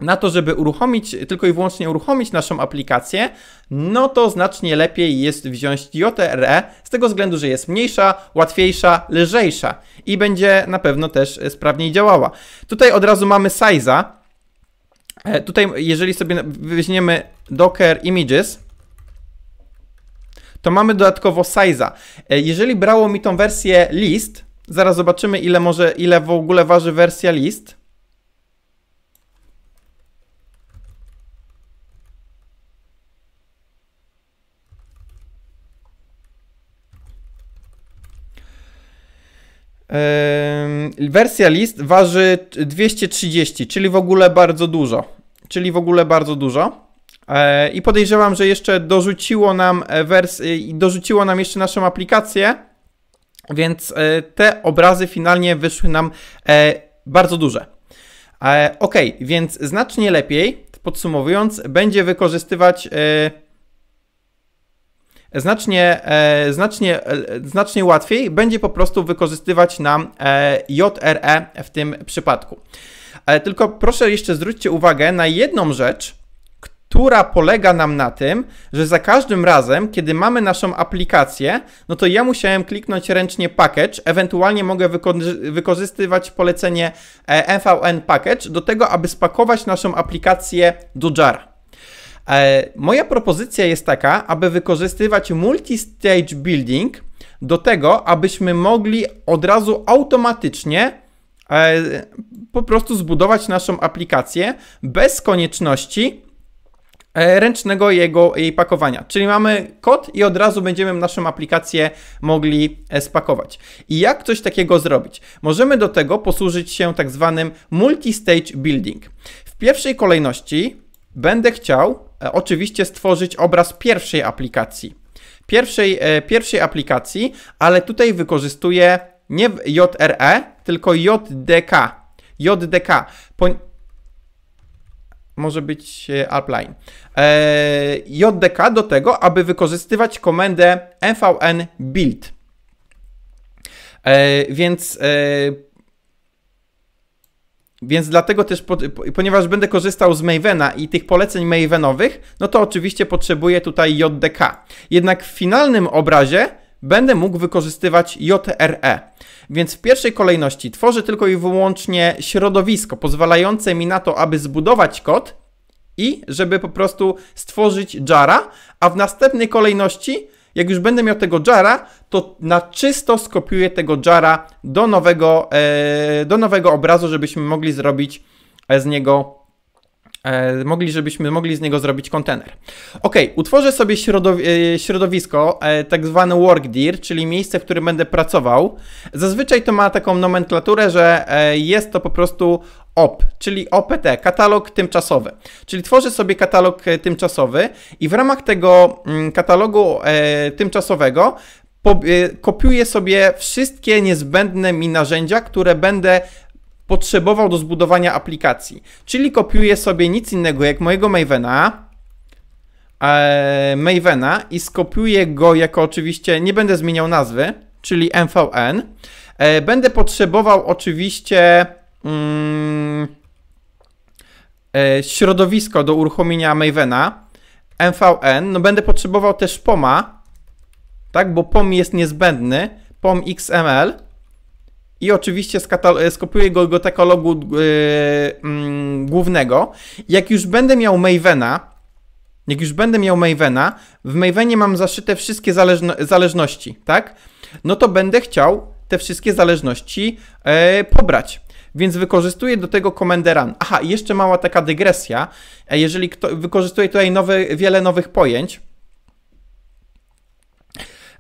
na to, żeby uruchomić, tylko i wyłącznie uruchomić naszą aplikację, no to znacznie lepiej jest wziąć JRE z tego względu, że jest mniejsza, łatwiejsza, lżejsza i będzie na pewno też sprawniej działała. Tutaj od razu mamy size'a. E, tutaj jeżeli sobie weźmiemy Docker Images, to mamy dodatkowo size'a. E, jeżeli brało mi tą wersję list, zaraz zobaczymy ile może, ile w ogóle waży wersja list, Wersja list waży 230, czyli w ogóle bardzo dużo. Czyli w ogóle bardzo dużo. E, I podejrzewam, że jeszcze dorzuciło nam e, wersję, e, dorzuciło nam jeszcze naszą aplikację, więc te obrazy finalnie wyszły nam bardzo duże. Ok, więc znacznie lepiej, podsumowując, będzie wykorzystywać znacznie, e, znacznie, e, znacznie łatwiej będzie po prostu wykorzystywać nam e, JRE w tym przypadku. tylko proszę jeszcze zwróćcie uwagę na jedną rzecz, która polega nam na tym, że za każdym razem, kiedy mamy naszą aplikację, no to ja musiałem kliknąć ręcznie package, ewentualnie mogę wykorzystywać polecenie MVN package do tego, aby spakować naszą aplikację do jara. E, moja propozycja jest taka, aby wykorzystywać multi-stage building do tego, abyśmy mogli od razu automatycznie e, po prostu zbudować naszą aplikację bez konieczności e, ręcznego jego, jej pakowania. Czyli mamy kod i od razu będziemy naszą aplikację mogli spakować. I jak coś takiego zrobić? Możemy do tego posłużyć się tak zwanym multi-stage building. W pierwszej kolejności będę chciał E, oczywiście stworzyć obraz pierwszej aplikacji. Pierwszej, e, pierwszej aplikacji, ale tutaj wykorzystuję nie JRE, tylko JDK. JDK. Po... Może być e, appline. JDK do tego, aby wykorzystywać komendę mvn build. Więc więc dlatego też, ponieważ będę korzystał z Mavena i tych poleceń Mavenowych, no to oczywiście potrzebuję tutaj JDK. Jednak w finalnym obrazie będę mógł wykorzystywać JRE. Więc w pierwszej kolejności tworzę tylko i wyłącznie środowisko pozwalające mi na to, aby zbudować kod i żeby po prostu stworzyć jara, a w następnej kolejności jak już będę miał tego jara, to na czysto skopiuję tego jara do nowego, e, do nowego obrazu, żebyśmy mogli zrobić e, z niego e, mogli, żebyśmy mogli z niego zrobić kontener. Ok, utworzę sobie e, środowisko, tak zwane work dir, czyli miejsce, w którym będę pracował. Zazwyczaj to ma taką nomenklaturę, że jest to po prostu OP, czyli OPT, katalog tymczasowy. Czyli tworzę sobie katalog e, tymczasowy i w ramach tego mm, katalogu e, tymczasowego e, kopiuję sobie wszystkie niezbędne mi narzędzia, które będę potrzebował do zbudowania aplikacji. Czyli kopiuję sobie nic innego jak mojego Mavena, Mavena i skopiuję go jako oczywiście, nie będę zmieniał nazwy, czyli MVN. Będę potrzebował oczywiście Mm. E, środowisko do uruchomienia Mavena, MVN, no będę potrzebował też POMA, tak, bo POM jest niezbędny, POM XML i oczywiście e, skopiuję go do katalogu yy, głównego. Jak już będę miał Mavena, jak już będę miał Mavena, w Mavenie mam zaszyte wszystkie zależno zależności, tak? No to będę chciał te wszystkie zależności pobrać więc wykorzystuje do tego Commander Run. Aha, jeszcze mała taka dygresja, e, jeżeli kto, wykorzystuje tutaj nowe, wiele nowych pojęć,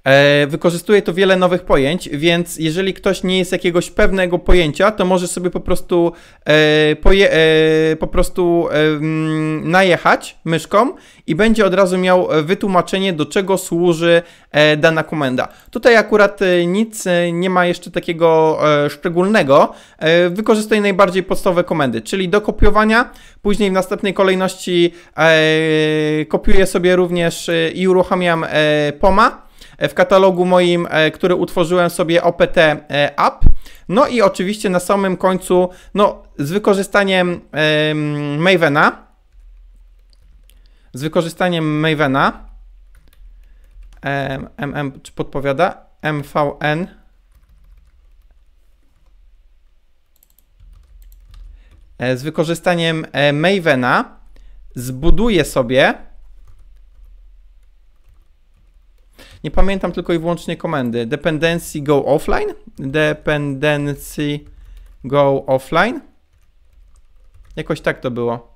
E, wykorzystuje to wiele nowych pojęć, więc jeżeli ktoś nie jest jakiegoś pewnego pojęcia, to może sobie po prostu, e, poje, e, po prostu najechać myszką i będzie od razu miał wytłumaczenie, do czego służy dana komenda. Tutaj akurat nic nie ma jeszcze takiego szczególnego. wykorzystuje najbardziej podstawowe komendy, czyli do kopiowania, później w następnej kolejności kopiuję sobie również i uruchamiam POMA E, w katalogu moim, e, który utworzyłem sobie OPT e, App. No i oczywiście na samym końcu, no z wykorzystaniem Mavena, z wykorzystaniem Mavena, MM, czy podpowiada, MVN, z wykorzystaniem Mavena zbuduję sobie Nie pamiętam tylko i wyłącznie komendy. Dependency go offline. Dependency go offline. Jakoś tak to było.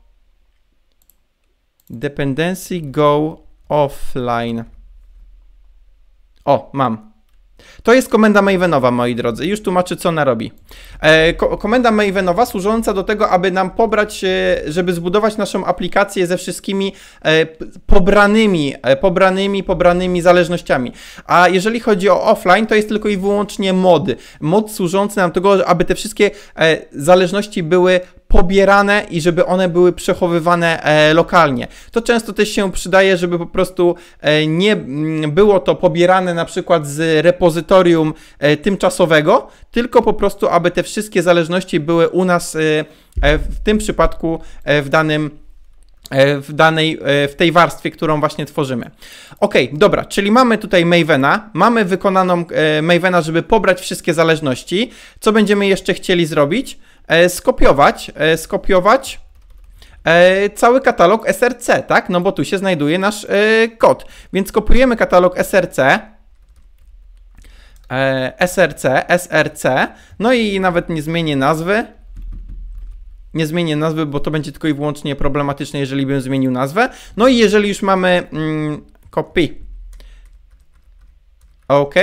Dependency go offline. O, mam. To jest komenda Mavenowa, moi drodzy. Już tłumaczę, co ona robi. E, ko komenda Mavenowa służąca do tego, aby nam pobrać, e, żeby zbudować naszą aplikację ze wszystkimi e, pobranymi, pobranymi, pobranymi zależnościami. A jeżeli chodzi o offline, to jest tylko i wyłącznie mod. Mod służący nam tego, aby te wszystkie zależności były pobierane i żeby one były przechowywane e, lokalnie. To często też się przydaje, żeby po prostu e, nie mm, było to pobierane na przykład z repozytorium e, tymczasowego, tylko po prostu, aby te wszystkie zależności były u nas w tym przypadku w danym w danej, w tej warstwie, którą właśnie tworzymy. Ok, dobra, czyli mamy tutaj Mavena, mamy wykonaną Mavena, żeby pobrać wszystkie zależności. Co będziemy jeszcze chcieli zrobić? E, skopiować, e, skopiować e, cały katalog src, tak? No bo tu się znajduje nasz kod. Więc kopiujemy katalog src, src, src, no i nawet nie zmienię nazwy, nie zmienię nazwy, bo to będzie tylko i wyłącznie problematyczne, jeżeli bym zmienił nazwę. No i jeżeli już mamy mm, copy. OK.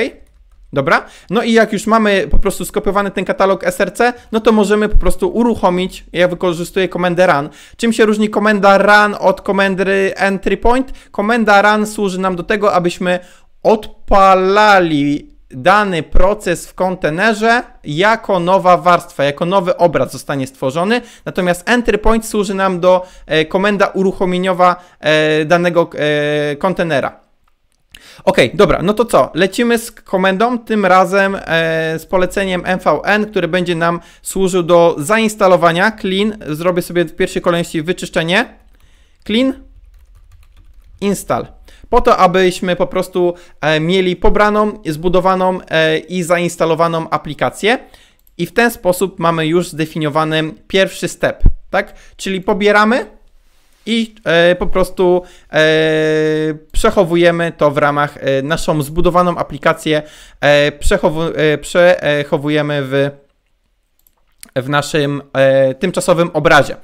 Dobra? No i jak już mamy po prostu skopiowany ten katalog SRC, no to możemy po prostu uruchomić, ja wykorzystuję komendę run. Czym się różni komenda run od komendy entry point? Komenda run służy nam do tego, abyśmy odpalali dany proces w kontenerze jako nowa warstwa, jako nowy obraz zostanie stworzony, natomiast entry point służy nam do e, komenda uruchomieniowa e, danego e, kontenera. Okej, okay, dobra, no to co? Lecimy z komendą, tym razem e, z poleceniem MVN, który będzie nam służył do zainstalowania. Clean, zrobię sobie w pierwszej kolejności wyczyszczenie. Clean, install po to, abyśmy po prostu e, mieli pobraną, zbudowaną e, i zainstalowaną aplikację. I w ten sposób mamy już zdefiniowany pierwszy step, tak? Czyli pobieramy, i e, po prostu e, przechowujemy to w ramach e, naszą zbudowaną aplikację, e, e, przechowujemy w, w naszym e, tymczasowym obrazie.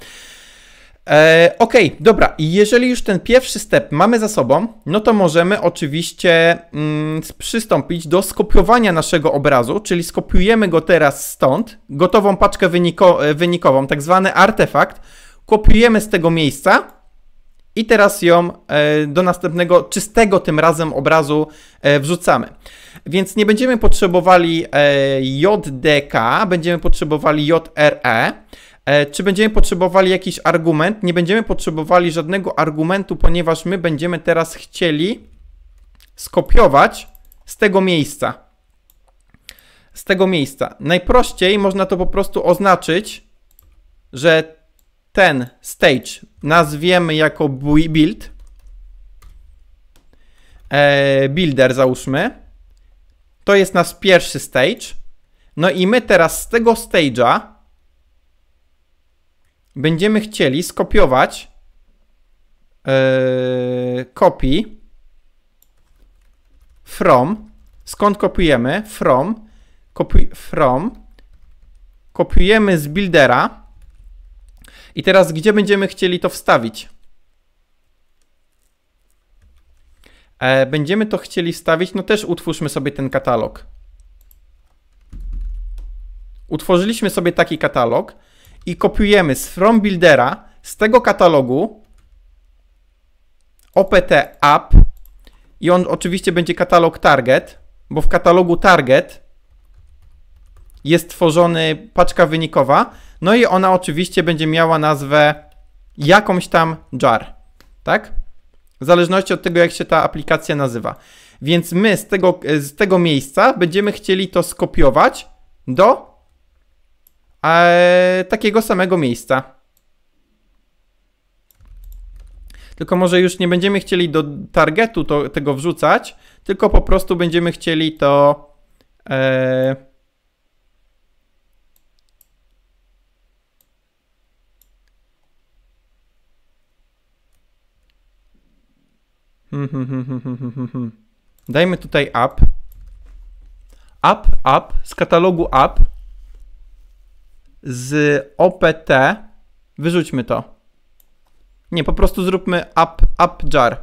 OK, dobra, i jeżeli już ten pierwszy step mamy za sobą, no to możemy oczywiście mm, przystąpić do skopiowania naszego obrazu, czyli skopiujemy go teraz stąd, gotową paczkę wyniko wynikową, tak zwany artefakt, kopiujemy z tego miejsca i teraz ją e, do następnego czystego tym razem obrazu e, wrzucamy. Więc nie będziemy potrzebowali e, JDK, będziemy potrzebowali JRE. Czy będziemy potrzebowali jakiś argument? Nie będziemy potrzebowali żadnego argumentu, ponieważ my będziemy teraz chcieli skopiować z tego miejsca. Z tego miejsca. Najprościej można to po prostu oznaczyć, że ten stage nazwiemy jako build, e, builder załóżmy, to jest nasz pierwszy stage. No i my teraz z tego stage'a będziemy chcieli skopiować kopi e, copy from. Skąd kopiujemy? From. Kopi from. Kopiujemy z buildera i teraz gdzie będziemy chcieli to wstawić? E, będziemy to chcieli wstawić, no też utwórzmy sobie ten katalog. Utworzyliśmy sobie taki katalog i kopiujemy z From Buildera, z tego katalogu OPT App i on oczywiście będzie katalog Target, bo w katalogu Target jest tworzony paczka wynikowa, no i ona oczywiście będzie miała nazwę jakąś tam jar, tak? W zależności od tego, jak się ta aplikacja nazywa. Więc my z tego, z tego miejsca będziemy chcieli to skopiować do e, takiego samego miejsca. Tylko może już nie będziemy chcieli do targetu to, tego wrzucać, tylko po prostu będziemy chcieli to... E, Hmm, hmm, hmm, Dajmy tutaj up. Up, app z katalogu up z OPT. Wyrzućmy to. Nie, po prostu zróbmy up, up jar.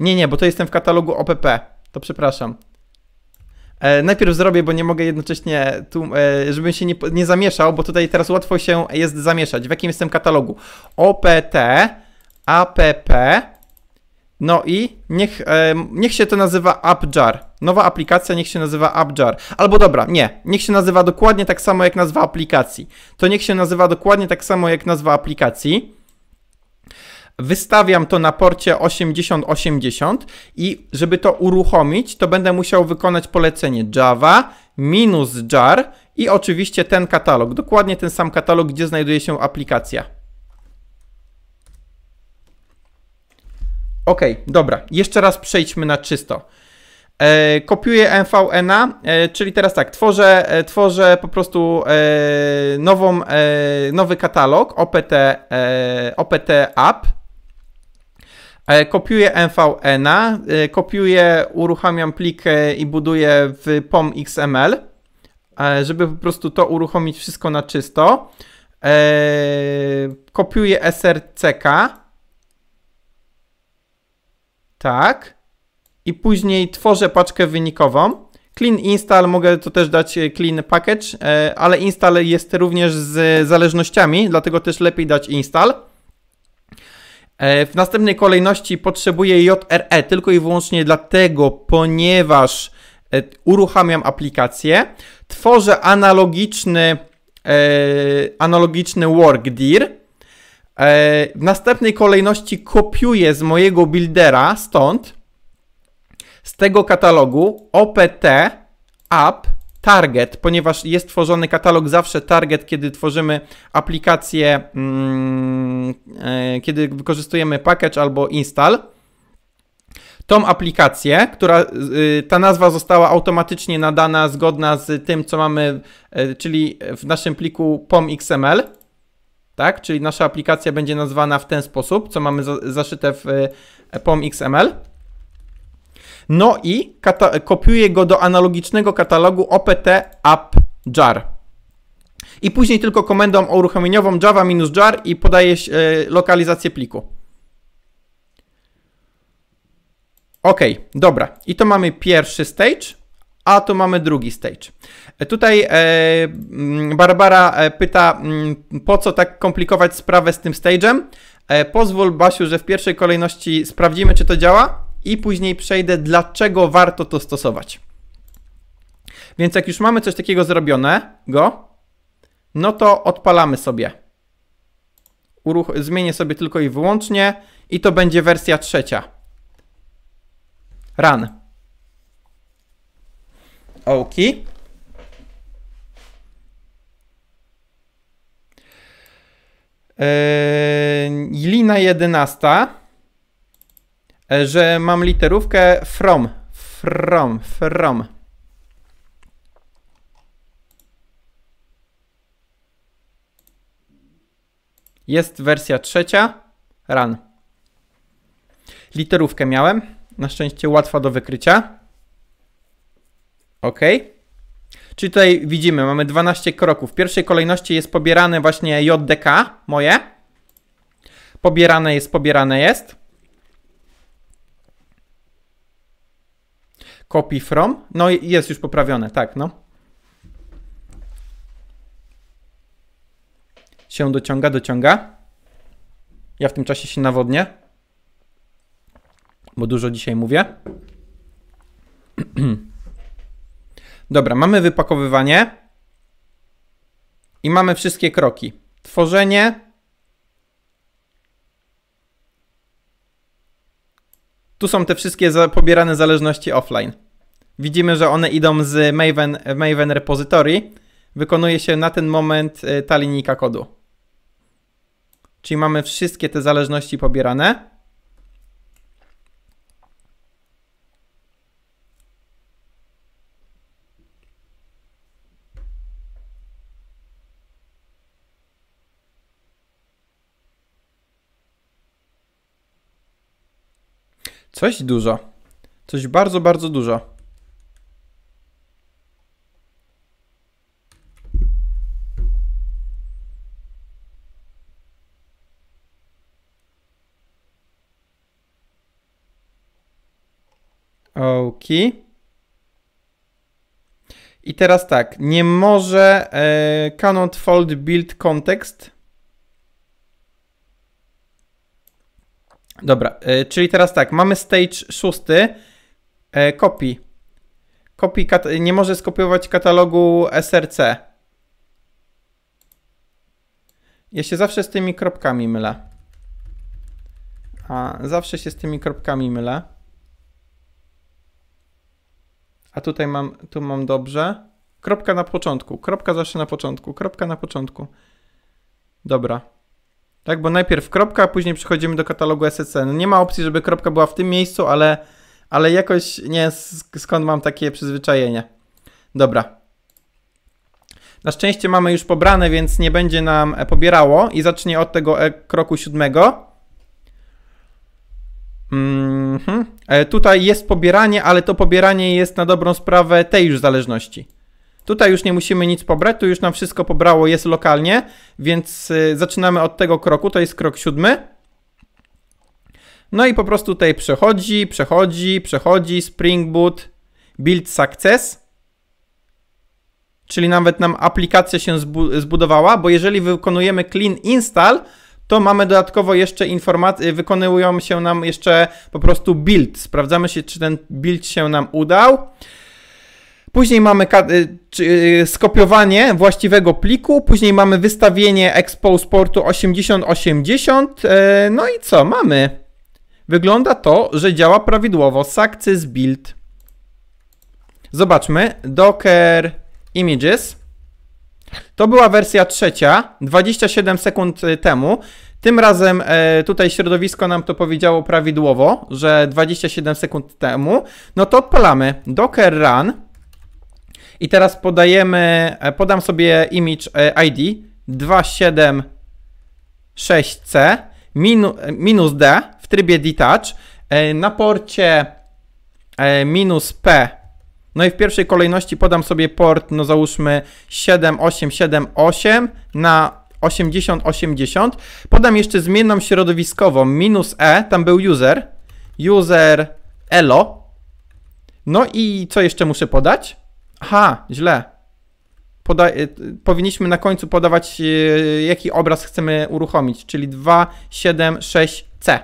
Nie, nie, bo to jestem w katalogu OPP. To przepraszam. E, najpierw zrobię, bo nie mogę jednocześnie, tu, e, żebym się nie, nie zamieszał, bo tutaj teraz łatwo się jest zamieszać. W jakim jestem katalogu? OPT, APP, no i niech, e, niech się to nazywa AppJar. Nowa aplikacja niech się nazywa AppJar. Albo dobra, nie. Niech się nazywa dokładnie tak samo jak nazwa aplikacji. To niech się nazywa dokładnie tak samo jak nazwa aplikacji. Wystawiam to na porcie 8080 i żeby to uruchomić, to będę musiał wykonać polecenie java minus jar i oczywiście ten katalog. Dokładnie ten sam katalog, gdzie znajduje się aplikacja. Ok, dobra. Jeszcze raz przejdźmy na czysto. E, kopiuję MVNA, e, czyli teraz tak, tworzę, e, tworzę po prostu e, nową, e, nowy katalog OPT, e, OPT App. Kopiuję MVNA, kopiuję, uruchamiam plik i buduję w POM XML, żeby po prostu to uruchomić wszystko na czysto. Kopiuję SRCK tak. I później tworzę paczkę wynikową. Clean install, mogę to też dać e, clean package, e, ale install jest również z zależnościami, dlatego też lepiej dać install. E, w następnej kolejności potrzebuję JRE tylko i wyłącznie dlatego, ponieważ uruchamiam aplikację, tworzę analogiczny, analogiczny work dir, E, w następnej kolejności kopiuję z mojego buildera stąd, z tego katalogu OPT app target, ponieważ jest tworzony katalog zawsze target, kiedy tworzymy aplikację, mm, e, kiedy wykorzystujemy package albo install. Tą aplikację, która y, ta nazwa została automatycznie nadana zgodna z tym, co mamy, e, czyli w naszym pliku pom.xml tak? Czyli nasza aplikacja będzie nazwana w ten sposób, co mamy zaszyte w e, POM XML. No i kopiuję go do analogicznego katalogu opt app jar. I później tylko komendą uruchomieniową java-jar i podaję e, lokalizację pliku. Ok, dobra. I to mamy pierwszy stage a tu mamy drugi stage. E, tutaj e, mm, Barbara e, pyta, mm, po co tak komplikować sprawę z tym stage'em? Pozwól Basiu, że w pierwszej kolejności sprawdzimy, czy to działa i później przejdę, dlaczego warto to stosować. Więc jak już mamy coś takiego zrobionego, no to odpalamy sobie. Uruch zmienię sobie tylko i wyłącznie i to będzie wersja trzecia. Run. OK. Yy, e, lina 11, e, że mam literówkę from, from, from. Jest wersja trzecia, run. Literówkę miałem, na szczęście łatwa do wykrycia. OK. Czyli tutaj widzimy, mamy 12 kroków. W pierwszej kolejności jest pobierane właśnie JDK moje. Pobierane jest, pobierane jest. Copy from. No jest już poprawione, tak, no. Się dociąga, dociąga. Ja w tym czasie się nawodnię. Bo dużo dzisiaj mówię. Dobra, mamy wypakowywanie i mamy wszystkie kroki. Tworzenie. Tu są te wszystkie pobierane zależności offline. Widzimy, że one idą z Maven, Maven Repository. Wykonuje się na ten moment y, ta linijka kodu. Czyli mamy wszystkie te zależności pobierane. Coś dużo. Coś bardzo, bardzo dużo. Ok. Okay. I teraz tak, nie może e, Canon Fold Build Context Dobra, e, czyli teraz tak, mamy stage szósty, Kopi, e, copy. nie może skopiować katalogu src. Ja się zawsze z tymi kropkami mylę. A, zawsze się z tymi kropkami mylę. A tutaj mam, tu mam dobrze. Kropka na początku, kropka zawsze na początku, kropka na początku. Dobra, tak, bo najpierw kropka, a później przechodzimy do katalogu SEC. No nie ma opcji, żeby kropka była w tym miejscu, ale, ale jakoś nie skąd mam takie przyzwyczajenie. Dobra. Na szczęście mamy już pobrane, więc nie będzie nam e, pobierało i zacznie od tego e kroku siódmego. Mm -hmm. e, tutaj jest pobieranie, ale to pobieranie jest na dobrą sprawę tej już zależności. Tutaj już nie musimy nic pobrać, tu już nam wszystko pobrało, jest lokalnie, więc y, zaczynamy od tego kroku, to jest krok siódmy. No i po prostu tutaj przechodzi, przechodzi, przechodzi, Spring Boot, Build Success czyli nawet nam aplikacja się zbudowała, bo jeżeli wykonujemy clean install, to mamy dodatkowo jeszcze informacje, y, wykonują się nam jeszcze po prostu build. Sprawdzamy się, czy ten build się nam udał. Później mamy y, y, skopiowanie właściwego pliku, później mamy wystawienie expose portu 8080. No i co mamy? Wygląda to, że działa prawidłowo. Success build. Zobaczmy. Docker images. To była wersja trzecia, 27 sekund e, temu. Tym razem e, tutaj środowisko nam to powiedziało prawidłowo, że 27 sekund temu. No to odpalamy docker run. I teraz podajemy, e, podam sobie image e, ID 276C e, minus D w trybie detach na porcie minus P. No i w pierwszej kolejności podam sobie port, no załóżmy 7878 na 8080. Podam jeszcze zmienną środowiskową minus E, tam był user, user elo. No i co jeszcze muszę podać? Aha, źle. Poda y, powinniśmy na końcu podawać, y, jaki obraz chcemy uruchomić, czyli 276C.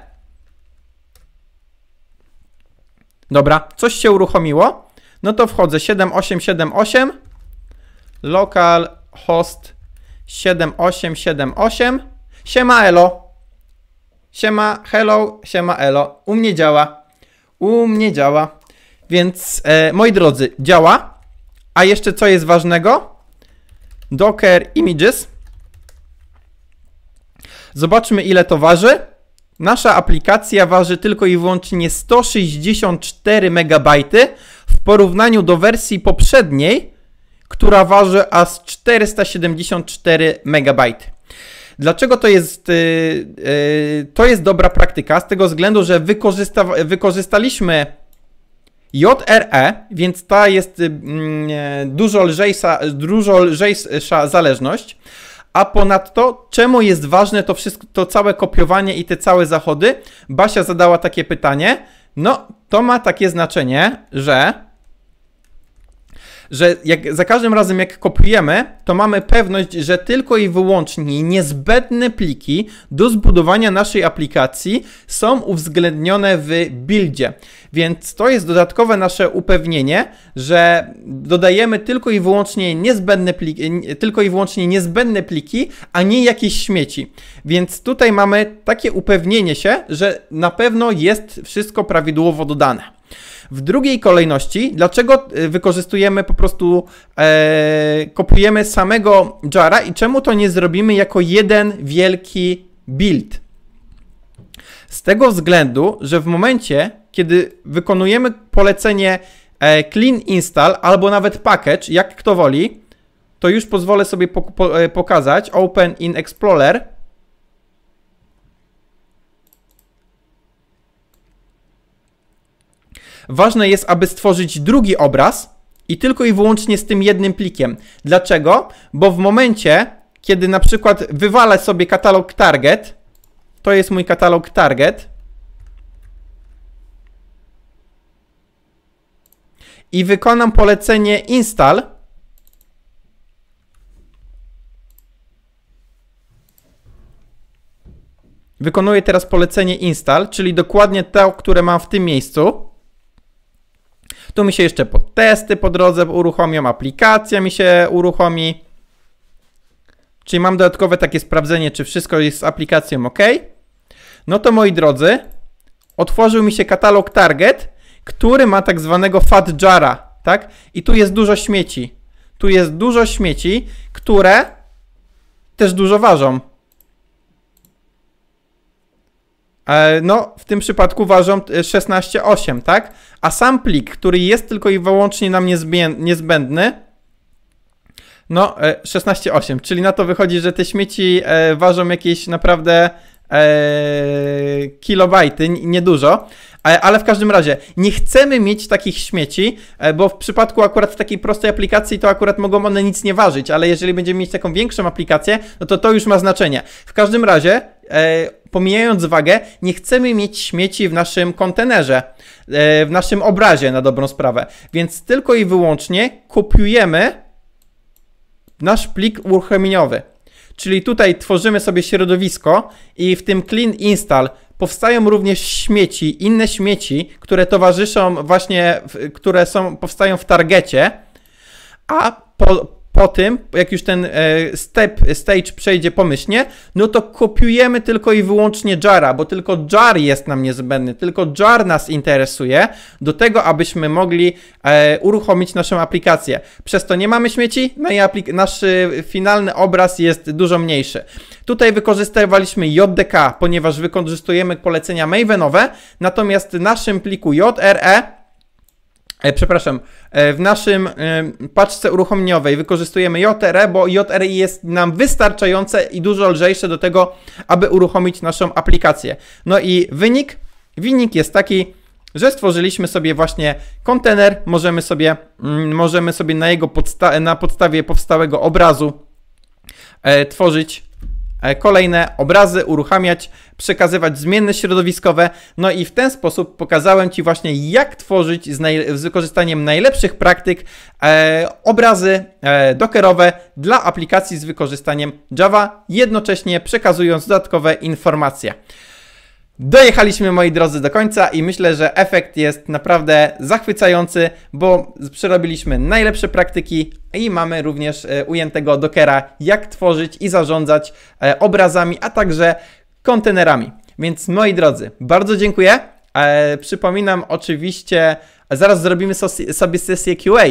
Dobra, coś się uruchomiło. No to wchodzę 7878 localhost 7878 siema elo siema hello, siema elo. U mnie działa. U mnie działa. Więc e, moi drodzy, działa. A jeszcze co jest ważnego? Docker Images. Zobaczmy ile to waży. Nasza aplikacja waży tylko i wyłącznie 164 MB w porównaniu do wersji poprzedniej, która waży aż 474 MB. Dlaczego to jest, yy, yy, to jest dobra praktyka? Z tego względu, że wykorzysta, wykorzystaliśmy JRE, więc ta jest y, mm, e, dużo lżejsza, dużo lżejsza zależność. A ponadto, czemu jest ważne to wszystko, to całe kopiowanie i te całe zachody? Basia zadała takie pytanie. No, to ma takie znaczenie, że że jak, za każdym razem jak kopiujemy, to mamy pewność, że tylko i wyłącznie niezbędne pliki do zbudowania naszej aplikacji są uwzględnione w buildzie. Więc to jest dodatkowe nasze upewnienie, że dodajemy tylko i wyłącznie niezbędne pliki, tylko i wyłącznie niezbędne pliki, a nie jakieś śmieci. Więc tutaj mamy takie upewnienie się, że na pewno jest wszystko prawidłowo dodane. W drugiej kolejności, dlaczego e, wykorzystujemy po prostu, e, kopiujemy samego jara i czemu to nie zrobimy jako jeden wielki build? Z tego względu, że w momencie, kiedy wykonujemy polecenie e, clean install albo nawet package, jak kto woli, to już pozwolę sobie e, pokazać open in explorer Ważne jest, aby stworzyć drugi obraz i tylko i wyłącznie z tym jednym plikiem. Dlaczego? Bo w momencie, kiedy na przykład wywalę sobie katalog target, to jest mój katalog target, i wykonam polecenie install, Wykonuję teraz polecenie install, czyli dokładnie to, które mam w tym miejscu. Tu mi się jeszcze pod testy po drodze uruchomią, aplikacja mi się uruchomi. Czyli mam dodatkowe takie sprawdzenie, czy wszystko jest z aplikacją ok. No to moi drodzy, otworzył mi się katalog Target, który ma tak zwanego fat jara, tak? I tu jest dużo śmieci. Tu jest dużo śmieci, które też dużo ważą. E, no, w tym przypadku ważą 16,8, e, tak? A sam plik, który jest tylko i wyłącznie nam niezbędny, no, 16,8, e, czyli na to wychodzi, że te śmieci ważą jakieś naprawdę kilobajty, niedużo. Ale w każdym razie nie chcemy mieć takich śmieci, bo w przypadku akurat takiej prostej aplikacji to akurat mogą one nic nie ważyć, ale jeżeli będziemy mieć taką większą aplikację, no to to już ma znaczenie. W każdym razie pomijając wagę, nie chcemy mieć śmieci w naszym kontenerze, e, w naszym obrazie na dobrą sprawę. Więc tylko i wyłącznie kopiujemy nasz plik uruchomieniowy. Czyli tutaj tworzymy sobie środowisko i w tym clean install powstają również śmieci, inne śmieci, które towarzyszą właśnie, które są, powstają w targecie, a po, po tym, jak już ten e, step, stage przejdzie pomyślnie, no to kopiujemy tylko i wyłącznie jara, bo tylko jar jest nam niezbędny, tylko jar nas interesuje do tego, abyśmy mogli e, uruchomić naszą aplikację. Przez to nie mamy śmieci, no i nasz e, finalny obraz jest dużo mniejszy. Tutaj wykorzystywaliśmy JDK, ponieważ wykorzystujemy polecenia Mavenowe, natomiast w naszym pliku JRE E, przepraszam, e, w naszym e, paczce uruchomieniowej wykorzystujemy JRE, bo JRE jest nam wystarczające i dużo lżejsze do tego, aby uruchomić naszą aplikację. No i wynik, wynik jest taki, że stworzyliśmy sobie właśnie kontener, możemy sobie, mm, możemy sobie na jego podsta na podstawie powstałego obrazu tworzyć E, kolejne obrazy, uruchamiać, przekazywać zmienne środowiskowe. No i w ten sposób pokazałem Ci właśnie jak tworzyć z, naj... z wykorzystaniem najlepszych praktyk e, obrazy e, dockerowe dla aplikacji z wykorzystaniem Java, jednocześnie przekazując dodatkowe informacje. Dojechaliśmy moi drodzy do końca i myślę, że efekt jest naprawdę zachwycający, bo przerobiliśmy najlepsze praktyki i mamy również e, ujętego Dockera, jak tworzyć i zarządzać e, obrazami, a także kontenerami. Więc moi drodzy, bardzo dziękuję. E, przypominam oczywiście, zaraz zrobimy sobie sesję QA,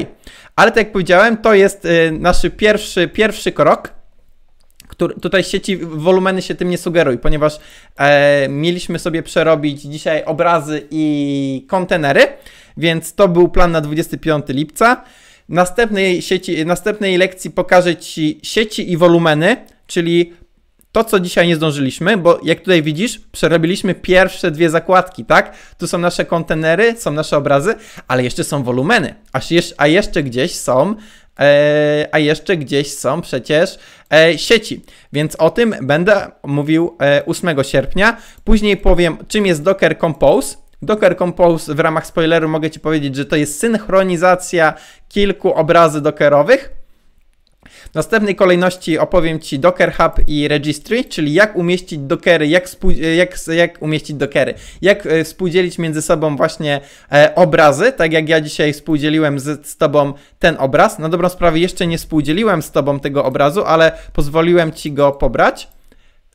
ale tak jak powiedziałem, to jest nasz pierwszy, pierwszy krok który, tutaj sieci, wolumeny się tym nie sugeruj, ponieważ e, mieliśmy sobie przerobić dzisiaj obrazy i kontenery, więc to był plan na 25 lipca. Następnej, sieci, następnej lekcji pokażę Ci sieci i wolumeny, czyli to, co dzisiaj nie zdążyliśmy, bo jak tutaj widzisz, przerobiliśmy pierwsze dwie zakładki, tak? Tu są nasze kontenery, są nasze obrazy, ale jeszcze są wolumeny, a, jeszcze, gdzieś są, e, a jeszcze gdzieś są przecież E, sieci. Więc o tym będę mówił 8 e, sierpnia. Później powiem, czym jest Docker Compose. Docker Compose w ramach spoileru mogę Ci powiedzieć, że to jest synchronizacja kilku obrazy dockerowych w następnej kolejności opowiem Ci Docker Hub i Registry, czyli jak umieścić Dockery, jak, jak, jak umieścić Dockery, jak e, współdzielić między sobą właśnie e, obrazy, tak jak ja dzisiaj współdzieliłem z, z Tobą ten obraz. Na dobrą sprawę jeszcze nie współdzieliłem z Tobą tego obrazu, ale pozwoliłem Ci go pobrać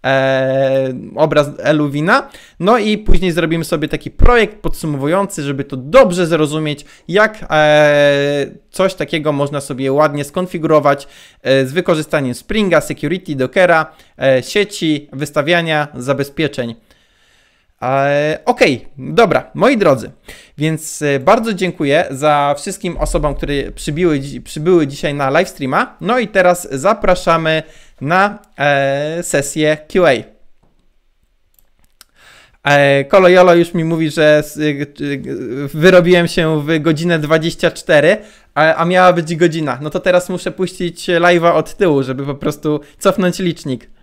e, obraz Eluwina. No i później zrobimy sobie taki projekt podsumowujący, żeby to dobrze zrozumieć, jak e, coś takiego można sobie ładnie skonfigurować e, z wykorzystaniem Springa, Security, Dockera, e, sieci, wystawiania, zabezpieczeń. E, OK, dobra, moi drodzy, więc e, bardzo dziękuję za wszystkim osobom, które przybiły, przybyły dzisiaj na livestreama. No i teraz zapraszamy na e, sesję QA. E, Kolojolo już mi mówi, że e, wyrobiłem się w godzinę 24, a miała być godzina. No to teraz muszę puścić live'a od tyłu, żeby po prostu cofnąć licznik.